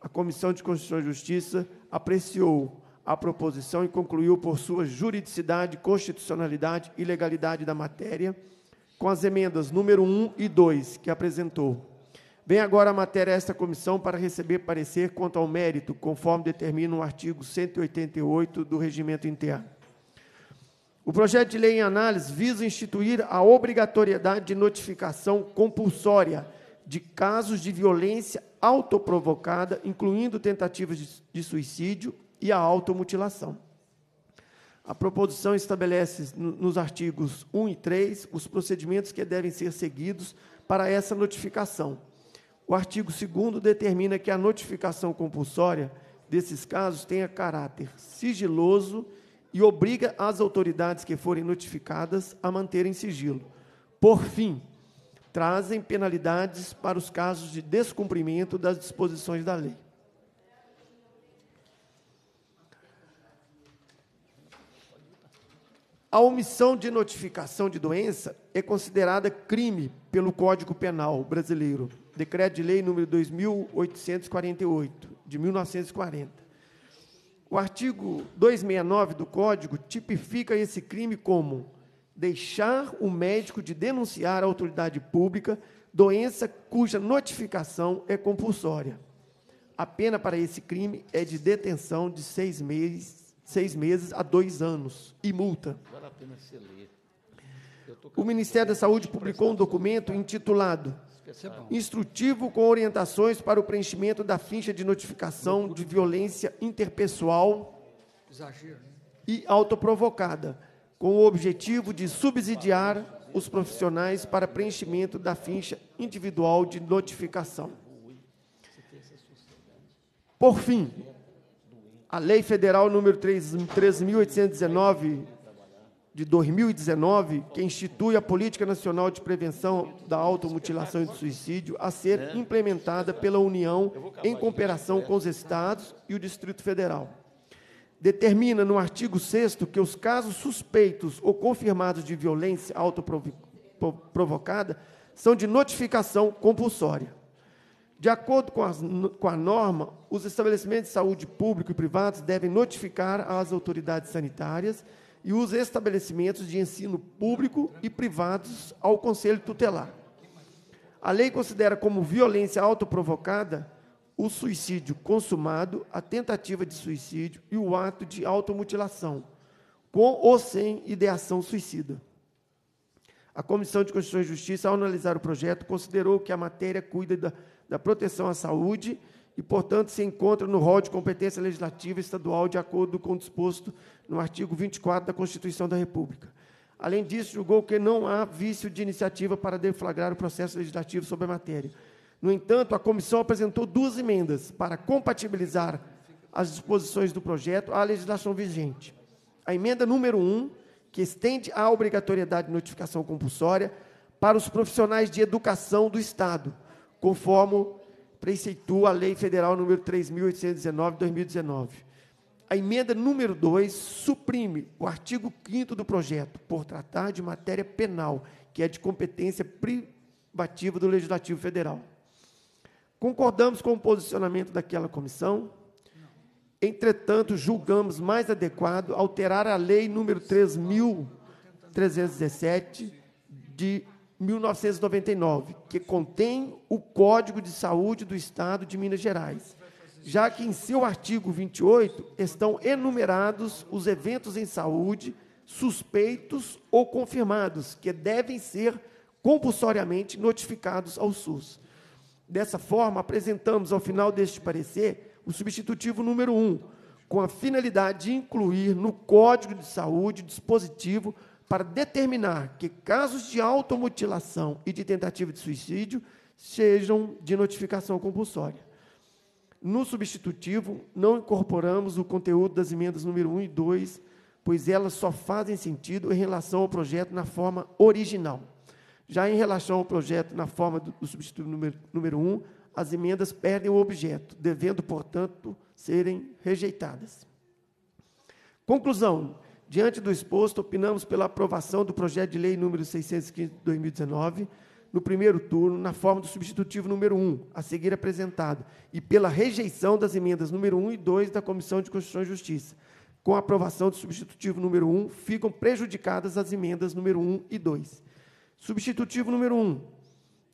A Comissão de Constituição e Justiça apreciou a proposição e concluiu por sua juridicidade, constitucionalidade e legalidade da matéria, com as emendas número 1 e 2 que apresentou. Vem agora a matéria a esta comissão para receber parecer quanto ao mérito, conforme determina o artigo 188 do Regimento Interno. O projeto de lei em análise visa instituir a obrigatoriedade de notificação compulsória de casos de violência autoprovocada, incluindo tentativas de suicídio, e a automutilação. A proposição estabelece nos artigos 1 e 3 os procedimentos que devem ser seguidos para essa notificação. O artigo 2 determina que a notificação compulsória desses casos tenha caráter sigiloso e obriga as autoridades que forem notificadas a manterem sigilo. Por fim, trazem penalidades para os casos de descumprimento das disposições da lei. A omissão de notificação de doença é considerada crime pelo Código Penal brasileiro, Decreto de Lei nº 2848, de 1940. O artigo 269 do Código tipifica esse crime como deixar o médico de denunciar à autoridade pública doença cuja notificação é compulsória. A pena para esse crime é de detenção de seis meses, seis meses a dois anos e multa vale a pena ler. O Ministério da Saúde publicou um documento intitulado é Instrutivo com orientações para o preenchimento da ficha de notificação de violência interpessoal e autoprovocada, com o objetivo de subsidiar os profissionais para preenchimento da ficha individual de notificação. Por fim, a Lei Federal número 3.819, de 2019, que institui a Política Nacional de Prevenção da Automutilação e do Suicídio, a ser né? implementada pela União em cooperação com os Estados e o Distrito Federal. Determina no artigo 6 que os casos suspeitos ou confirmados de violência autoprovocada são de notificação compulsória. De acordo com, as, com a norma, os estabelecimentos de saúde público e privados devem notificar às autoridades sanitárias e os estabelecimentos de ensino público e privados ao Conselho Tutelar. A lei considera como violência autoprovocada o suicídio consumado, a tentativa de suicídio e o ato de automutilação, com ou sem ideação suicida. A Comissão de Constituição e Justiça, ao analisar o projeto, considerou que a matéria cuida da, da proteção à saúde e, portanto, se encontra no rol de competência legislativa estadual de acordo com o disposto no artigo 24 da Constituição da República. Além disso, julgou que não há vício de iniciativa para deflagrar o processo legislativo sobre a matéria. No entanto, a comissão apresentou duas emendas para compatibilizar as disposições do projeto à legislação vigente. A emenda número 1, um, que estende a obrigatoriedade de notificação compulsória para os profissionais de educação do Estado, conforme preceitua a Lei Federal número 3.819, 2019. A emenda número 2 suprime o artigo 5 do projeto, por tratar de matéria penal, que é de competência privativa do Legislativo Federal. Concordamos com o posicionamento daquela comissão, entretanto, julgamos mais adequado alterar a Lei número 3.317, de 1999, que contém o Código de Saúde do Estado de Minas Gerais, já que em seu artigo 28 estão enumerados os eventos em saúde suspeitos ou confirmados, que devem ser compulsoriamente notificados ao SUS. Dessa forma, apresentamos ao final deste parecer o substitutivo número 1, com a finalidade de incluir no Código de Saúde dispositivo para determinar que casos de automutilação e de tentativa de suicídio sejam de notificação compulsória. No substitutivo, não incorporamos o conteúdo das emendas número 1 e 2, pois elas só fazem sentido em relação ao projeto na forma original. Já em relação ao projeto na forma do, do substitutivo número, número 1, as emendas perdem o objeto, devendo, portanto, serem rejeitadas. Conclusão: Diante do exposto, opinamos pela aprovação do projeto de lei número 615 de 2019, no primeiro turno, na forma do substitutivo número 1, a seguir apresentado, e pela rejeição das emendas número 1 e 2 da Comissão de Constituição e Justiça. Com a aprovação do substitutivo número 1, ficam prejudicadas as emendas número 1 e 2. Substitutivo número 1.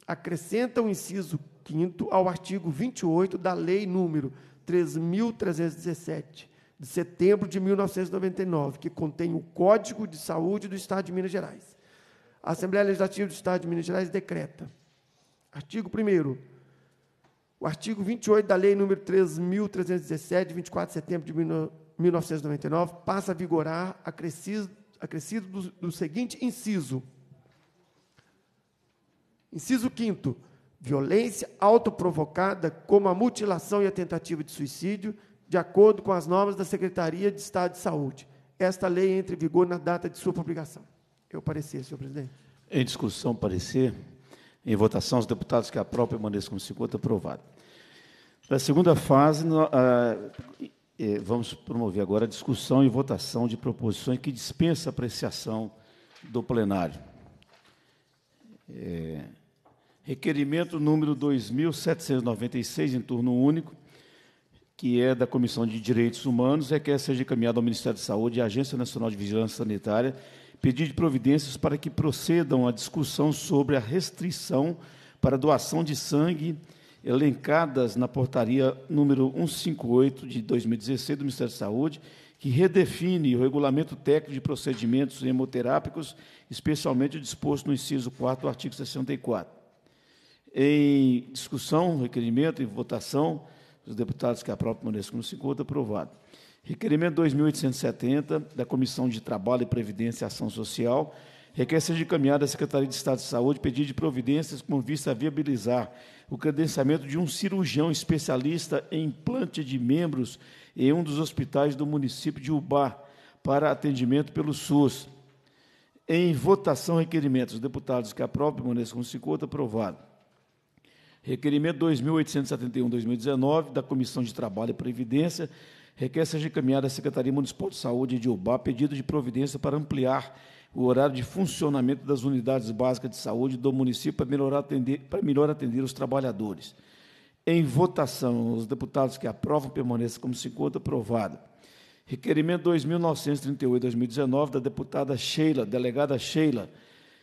Acrescenta o inciso 5 ao artigo 28 da Lei número 3.317, de setembro de 1999, que contém o Código de Saúde do Estado de Minas Gerais. A Assembleia Legislativa do Estado de Minas Gerais decreta. Artigo 1 o artigo 28 da Lei nº 3.317, de 24 de setembro de 1999, passa a vigorar acrescido, acrescido do, do seguinte inciso. Inciso 5 violência autoprovocada, como a mutilação e a tentativa de suicídio, de acordo com as normas da Secretaria de Estado de Saúde. Esta lei entra em vigor na data de sua publicação. Eu parecer, senhor presidente. Em discussão, parecer. Em votação, os deputados que a própria permaneçam como se encontra aprovado. Na segunda fase, ah, eh, vamos promover agora a discussão e votação de proposições que dispensa apreciação do plenário. É, requerimento número 2.796, em turno único, que é da Comissão de Direitos Humanos, requer é seja encaminhado ao Ministério da Saúde e à Agência Nacional de Vigilância Sanitária pedido de providências para que procedam à discussão sobre a restrição para doação de sangue elencadas na portaria número 158 de 2016 do Ministério da Saúde, que redefine o regulamento técnico de procedimentos hemoterápicos, especialmente o disposto no inciso 4 do artigo 64. Em discussão, requerimento e votação, dos deputados que aprovam permaneçam como se encontra, aprovado. Requerimento 2870 da Comissão de Trabalho e Previdência e Ação Social requer ser encaminhada à Secretaria de Estado de Saúde pedido de providências com vista a viabilizar o credenciamento de um cirurgião especialista em implante de membros em um dos hospitais do município de Ubá para atendimento pelo SUS. Em votação, requerimentos. Os deputados que aprovam permaneçam como se encontra, aprovado. Requerimento 2871-2019 da Comissão de Trabalho e Previdência requer seja encaminhada à Secretaria Municipal de Saúde de Ubá pedido de providência para ampliar o horário de funcionamento das unidades básicas de saúde do município para melhor atender, para melhor atender os trabalhadores. Em votação, os deputados que aprovam permaneçam como se encontra aprovado. Requerimento 2938-2019 da deputada Sheila, delegada Sheila,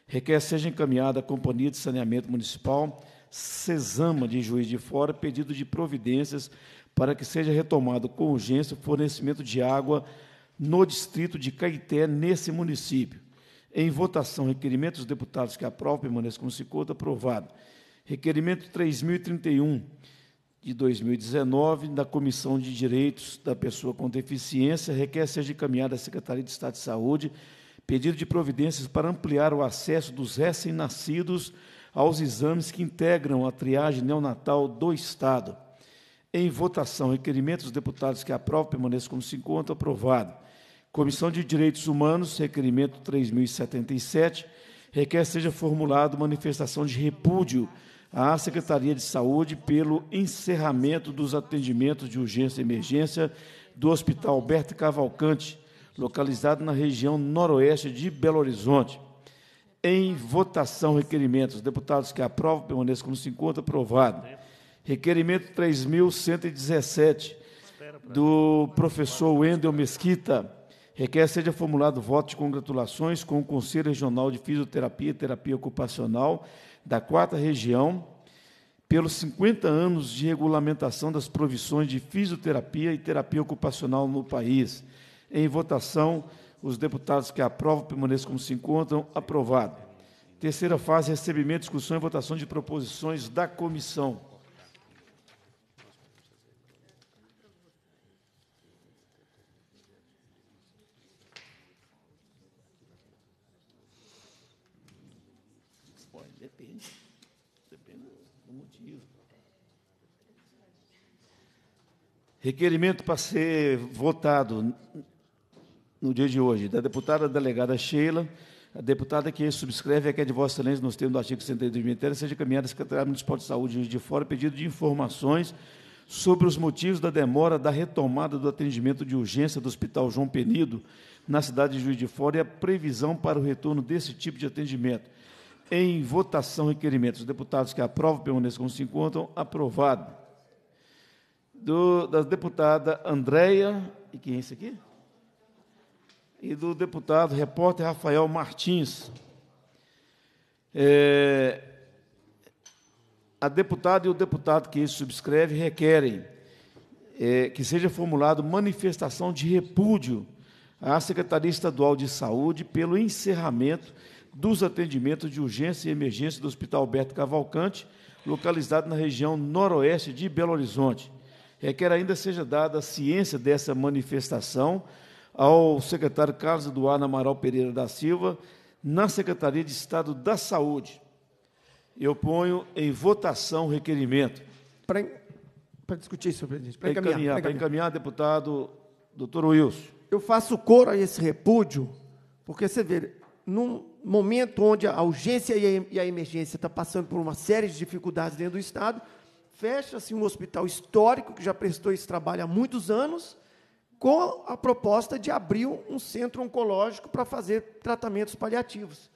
requer seja encaminhada à Companhia de Saneamento Municipal Cesama de Juiz de Fora pedido de providências para que seja retomado com urgência o fornecimento de água no distrito de Caeté, nesse município. Em votação, requerimento dos deputados que aprovam permaneça como se conta, aprovado. Requerimento 3031 de 2019 da Comissão de Direitos da Pessoa com Deficiência requer seja encaminhada à Secretaria de Estado de Saúde pedido de providências para ampliar o acesso dos recém-nascidos aos exames que integram a triagem neonatal do Estado. Em votação, requerimento dos deputados que aprovam permaneça como se encontra, aprovado. Comissão de Direitos Humanos, requerimento 3077, requer seja formulado manifestação de repúdio à Secretaria de Saúde pelo encerramento dos atendimentos de urgência e emergência do Hospital Alberto Cavalcante, localizado na região noroeste de Belo Horizonte. Em votação, requerimentos. Deputados que aprovam, permaneçam como se encontra. Aprovado. Requerimento 3117, do professor Wendel Mesquita. Requer seja formulado voto de congratulações com o Conselho Regional de Fisioterapia e Terapia Ocupacional da Quarta Região pelos 50 anos de regulamentação das provisões de fisioterapia e terapia ocupacional no país. Em votação, os deputados que aprovam permaneçam como se encontram. Aprovado. Terceira fase, recebimento, discussão e votação de proposições da comissão. Depende, depende do motivo. Requerimento para ser votado no dia de hoje, da deputada delegada Sheila, a deputada que subscreve é a de Vossa Excelência, nos termos do artigo 72 do Ministério, seja encaminhada à Secretaria Municipal de Saúde de Fora, pedido de informações sobre os motivos da demora da retomada do atendimento de urgência do Hospital João Penido na cidade de Juiz de Fora e a previsão para o retorno desse tipo de atendimento. Em votação, requerimentos. Os deputados que aprovam permaneçam como se encontram. Aprovado. Do, da deputada Andréia. E quem é esse aqui? e do deputado repórter Rafael Martins. É, a deputada e o deputado que isso subscreve requerem é, que seja formulado manifestação de repúdio à Secretaria Estadual de Saúde pelo encerramento dos atendimentos de urgência e emergência do Hospital Alberto Cavalcante, localizado na região noroeste de Belo Horizonte. Requer ainda seja dada a ciência dessa manifestação ao secretário Carlos Eduardo Amaral Pereira da Silva, na Secretaria de Estado da Saúde. Eu ponho em votação o requerimento. Para, en... para discutir isso, presidente. Para encaminhar, encaminhar, para encaminhar, deputado doutor Wilson. Eu faço cor a esse repúdio, porque você vê, num momento onde a urgência e a emergência estão tá passando por uma série de dificuldades dentro do Estado, fecha-se um hospital histórico que já prestou esse trabalho há muitos anos com a proposta de abrir um centro oncológico para fazer tratamentos paliativos.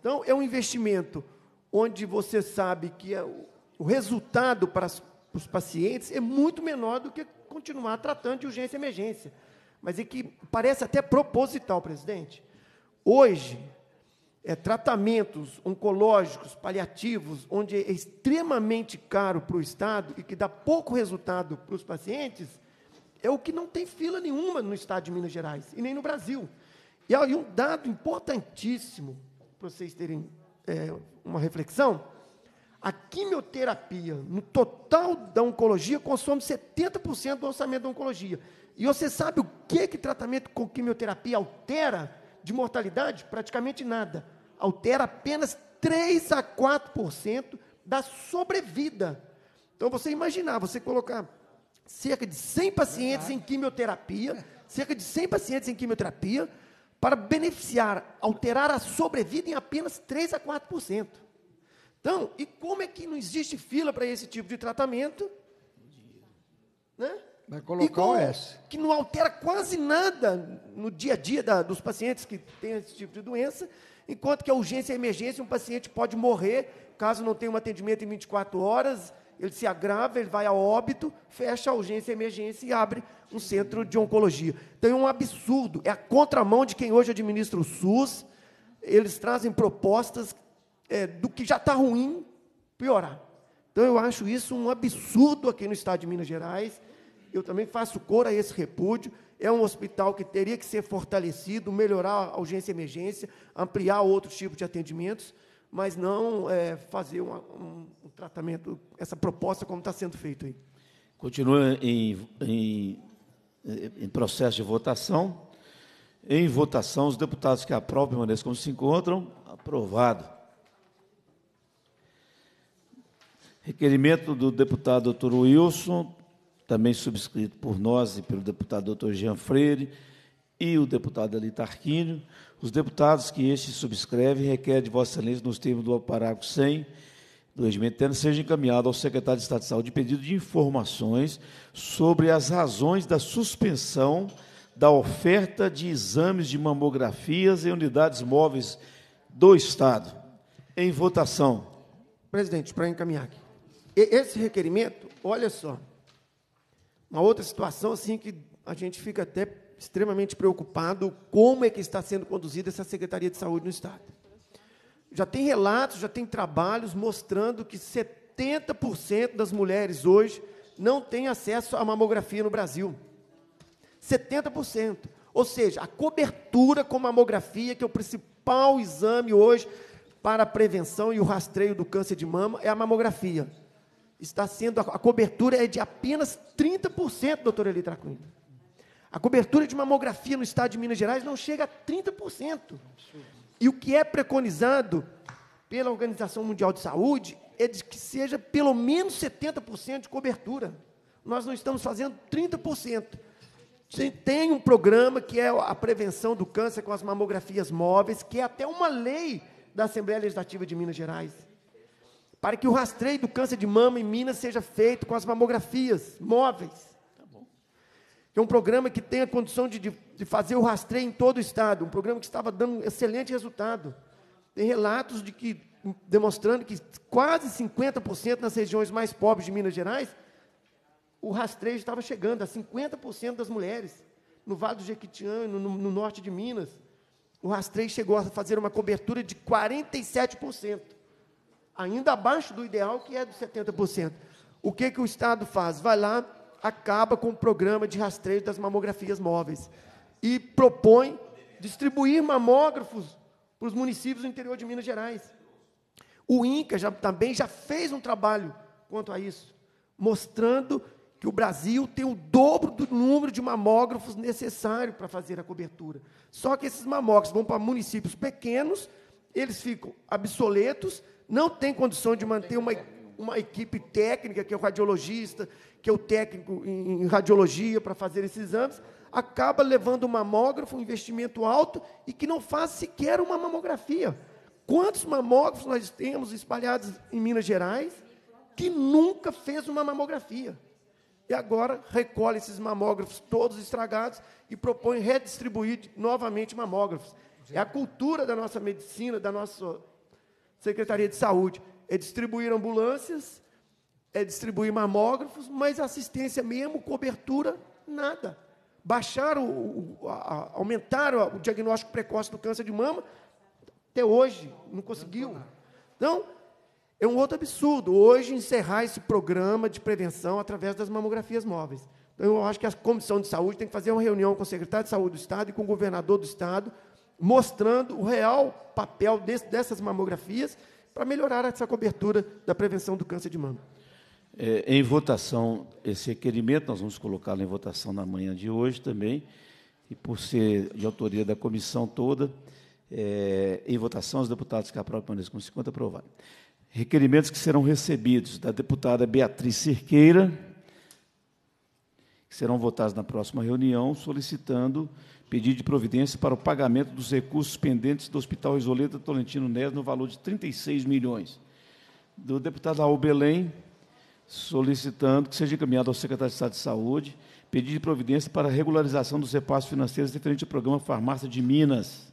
Então, é um investimento onde você sabe que é o resultado para os pacientes é muito menor do que continuar tratando de urgência e emergência. Mas é que parece até proposital, presidente. Hoje, é, tratamentos oncológicos, paliativos, onde é extremamente caro para o Estado e que dá pouco resultado para os pacientes, é o que não tem fila nenhuma no estado de Minas Gerais e nem no Brasil. E aí um dado importantíssimo para vocês terem é, uma reflexão: a quimioterapia no total da oncologia consome 70% do orçamento da oncologia. E você sabe o que que tratamento com quimioterapia altera de mortalidade? Praticamente nada. Altera apenas 3 a 4% da sobrevida. Então você imaginar, você colocar cerca de 100 pacientes em quimioterapia, cerca de 100 pacientes em quimioterapia, para beneficiar, alterar a sobrevida em apenas 3 a 4%. Então, e como é que não existe fila para esse tipo de tratamento? Né? Vai colocar o S. Que não altera quase nada no dia a dia da, dos pacientes que têm esse tipo de doença, enquanto que a urgência e a emergência, um paciente pode morrer caso não tenha um atendimento em 24 horas, ele se agrava, ele vai a óbito, fecha a urgência emergência e abre um centro de oncologia. Então é um absurdo, é a contramão de quem hoje administra o SUS. Eles trazem propostas é, do que já está ruim piorar. Então eu acho isso um absurdo aqui no estado de Minas Gerais. Eu também faço cor a esse repúdio. É um hospital que teria que ser fortalecido, melhorar a urgência e emergência, ampliar outros tipos de atendimentos mas não é, fazer uma, um, um, tratamento, essa proposta como está sendo feito aí. Continua em, em, em processo de votação. Em votação, os deputados que aprovam permaneçam como se encontram. Aprovado. Requerimento do deputado doutor Wilson, também subscrito por nós e pelo deputado doutor Jean Freire e o deputado Tarquínio, os deputados que este subscreve requer de Vossa Excelência, nos termos do parágrafo 100 do regimento interno, seja encaminhado ao secretário de Estado de Saúde pedido de informações sobre as razões da suspensão da oferta de exames de mamografias em unidades móveis do Estado. Em votação. Presidente, para encaminhar aqui. Esse requerimento, olha só, uma outra situação assim que a gente fica até extremamente preocupado como é que está sendo conduzida essa Secretaria de Saúde no Estado. Já tem relatos, já tem trabalhos mostrando que 70% das mulheres hoje não têm acesso à mamografia no Brasil. 70%. Ou seja, a cobertura com mamografia, que é o principal exame hoje para a prevenção e o rastreio do câncer de mama, é a mamografia. Está sendo, a cobertura é de apenas 30%, doutora Elitra Cunha. A cobertura de mamografia no estado de Minas Gerais não chega a 30%. E o que é preconizado pela Organização Mundial de Saúde é de que seja pelo menos 70% de cobertura. Nós não estamos fazendo 30%. Tem um programa que é a prevenção do câncer com as mamografias móveis, que é até uma lei da Assembleia Legislativa de Minas Gerais, para que o rastreio do câncer de mama em Minas seja feito com as mamografias móveis que é um programa que tem a condição de, de, de, fazer o rastreio em todo o estado, um programa que estava dando excelente resultado. Tem relatos de que, demonstrando que quase 50% nas regiões mais pobres de Minas Gerais, o rastreio estava chegando a 50% das mulheres. No Vale do Jequitinhonha, no, no, no norte de Minas, o rastreio chegou a fazer uma cobertura de 47%, ainda abaixo do ideal, que é de 70%. O que, que o Estado faz? Vai lá, acaba com o programa de rastreio das mamografias móveis e propõe distribuir mamógrafos para os municípios do interior de Minas Gerais. O INCA já, também já fez um trabalho quanto a isso, mostrando que o Brasil tem o dobro do número de mamógrafos necessário para fazer a cobertura. Só que esses mamógrafos vão para municípios pequenos, eles ficam obsoletos, não tem condição de manter uma, uma equipe técnica, que é o radiologista, que é o técnico em radiologia para fazer esses exames, acaba levando um mamógrafo, um investimento alto, e que não faz sequer uma mamografia. Quantos mamógrafos nós temos espalhados em Minas Gerais que nunca fez uma mamografia? E agora recolhe esses mamógrafos todos estragados e propõe redistribuir novamente mamógrafos. É a cultura da nossa medicina, da nossa Secretaria de Saúde. É distribuir ambulâncias é distribuir mamógrafos, mas assistência mesmo, cobertura, nada. Baixaram, aumentaram o diagnóstico precoce do câncer de mama, até hoje não conseguiu. Então, é um outro absurdo hoje encerrar esse programa de prevenção através das mamografias móveis. Então, eu acho que a Comissão de Saúde tem que fazer uma reunião com o secretário de Saúde do Estado e com o governador do Estado, mostrando o real papel desse, dessas mamografias para melhorar essa cobertura da prevenção do câncer de mama é, em votação esse requerimento, nós vamos colocá-lo em votação na manhã de hoje também, e por ser de autoria da comissão toda, é, em votação, os deputados que aprovam permaneçam com 50 aprovaram. Requerimentos que serão recebidos da deputada Beatriz Cerqueira, que serão votados na próxima reunião, solicitando pedido de providência para o pagamento dos recursos pendentes do Hospital Isoleta Tolentino Neves no valor de 36 milhões. Do deputado Raul Belém, solicitando que seja encaminhado ao secretário de Estado de Saúde pedido de providência para regularização dos repassos financeiros referente ao programa Farmácia de Minas,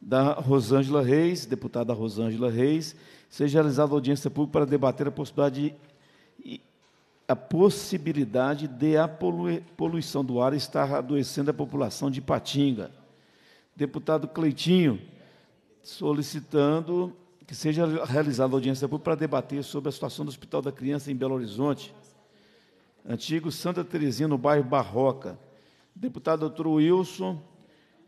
da Rosângela Reis, deputada Rosângela Reis, seja realizada audiência pública para debater a possibilidade de, a possibilidade de a poluição do ar estar adoecendo a população de Patinga. Deputado Cleitinho, solicitando que seja realizada a audiência pública para debater sobre a situação do Hospital da Criança em Belo Horizonte, antigo Santa Teresinha, no bairro Barroca. Deputado doutor Wilson,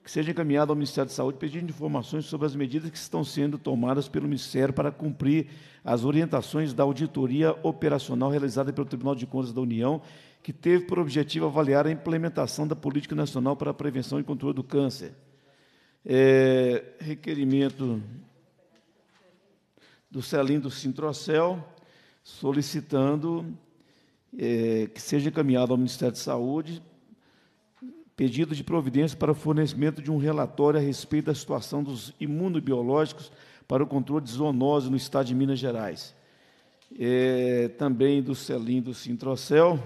que seja encaminhado ao Ministério da Saúde pedindo informações sobre as medidas que estão sendo tomadas pelo Ministério para cumprir as orientações da auditoria operacional realizada pelo Tribunal de Contas da União, que teve por objetivo avaliar a implementação da Política Nacional para a Prevenção e Controle do Câncer. É, requerimento do Celim do Sintrocel, solicitando é, que seja encaminhado ao Ministério da Saúde pedido de providência para o fornecimento de um relatório a respeito da situação dos imunobiológicos para o controle de zoonose no estado de Minas Gerais. É, também do Celim do Sintrocel,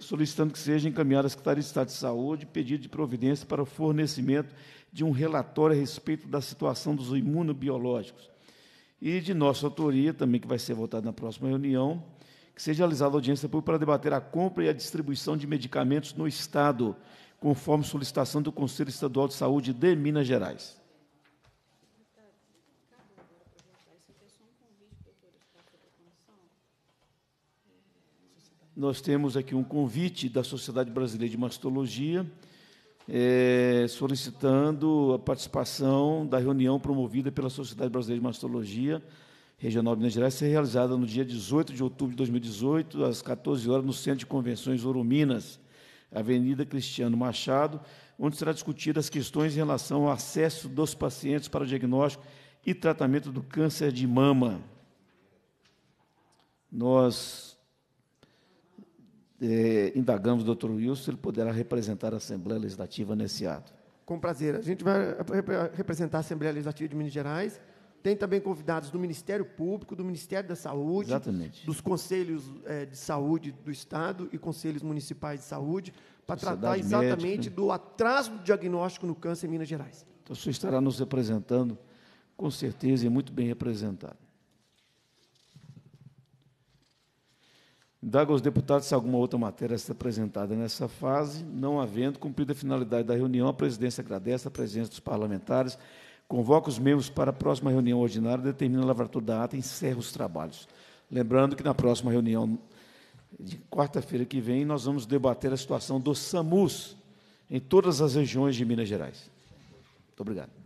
solicitando que seja encaminhada à Secretaria de Estado de Saúde pedido de providência para o fornecimento de um relatório a respeito da situação dos imunobiológicos. E de nossa autoria, também que vai ser votado na próxima reunião, que seja realizada audiência pública para debater a compra e a distribuição de medicamentos no Estado, conforme solicitação do Conselho Estadual de Saúde de Minas Gerais. nós temos aqui um convite da Sociedade Brasileira de Mastologia, é, solicitando a participação da reunião promovida pela Sociedade Brasileira de Mastologia Regional de Minas Gerais, ser realizada no dia 18 de outubro de 2018, às 14 horas, no Centro de Convenções Ouro Minas, Avenida Cristiano Machado, onde será discutidas as questões em relação ao acesso dos pacientes para o diagnóstico e tratamento do câncer de mama. Nós eh, indagamos o doutor Wilson se ele poderá representar a Assembleia Legislativa nesse ato. Com prazer. A gente vai representar a Assembleia Legislativa de Minas Gerais. Tem também convidados do Ministério Público, do Ministério da Saúde, Exatamente. dos Conselhos eh, de Saúde do Estado e Conselhos Municipais de Saúde, para tratar exatamente médica. do atraso do diagnóstico no câncer em Minas Gerais. Então, o senhor estará nos representando, com certeza, e muito bem representado. Indaga aos deputados se alguma outra matéria está apresentada nessa fase. Não havendo cumprida a finalidade da reunião, a presidência agradece a presença dos parlamentares, convoca os membros para a próxima reunião ordinária, determina a lavratura da ata e encerra os trabalhos. Lembrando que na próxima reunião de quarta-feira que vem, nós vamos debater a situação do SAMUS em todas as regiões de Minas Gerais. Muito obrigado.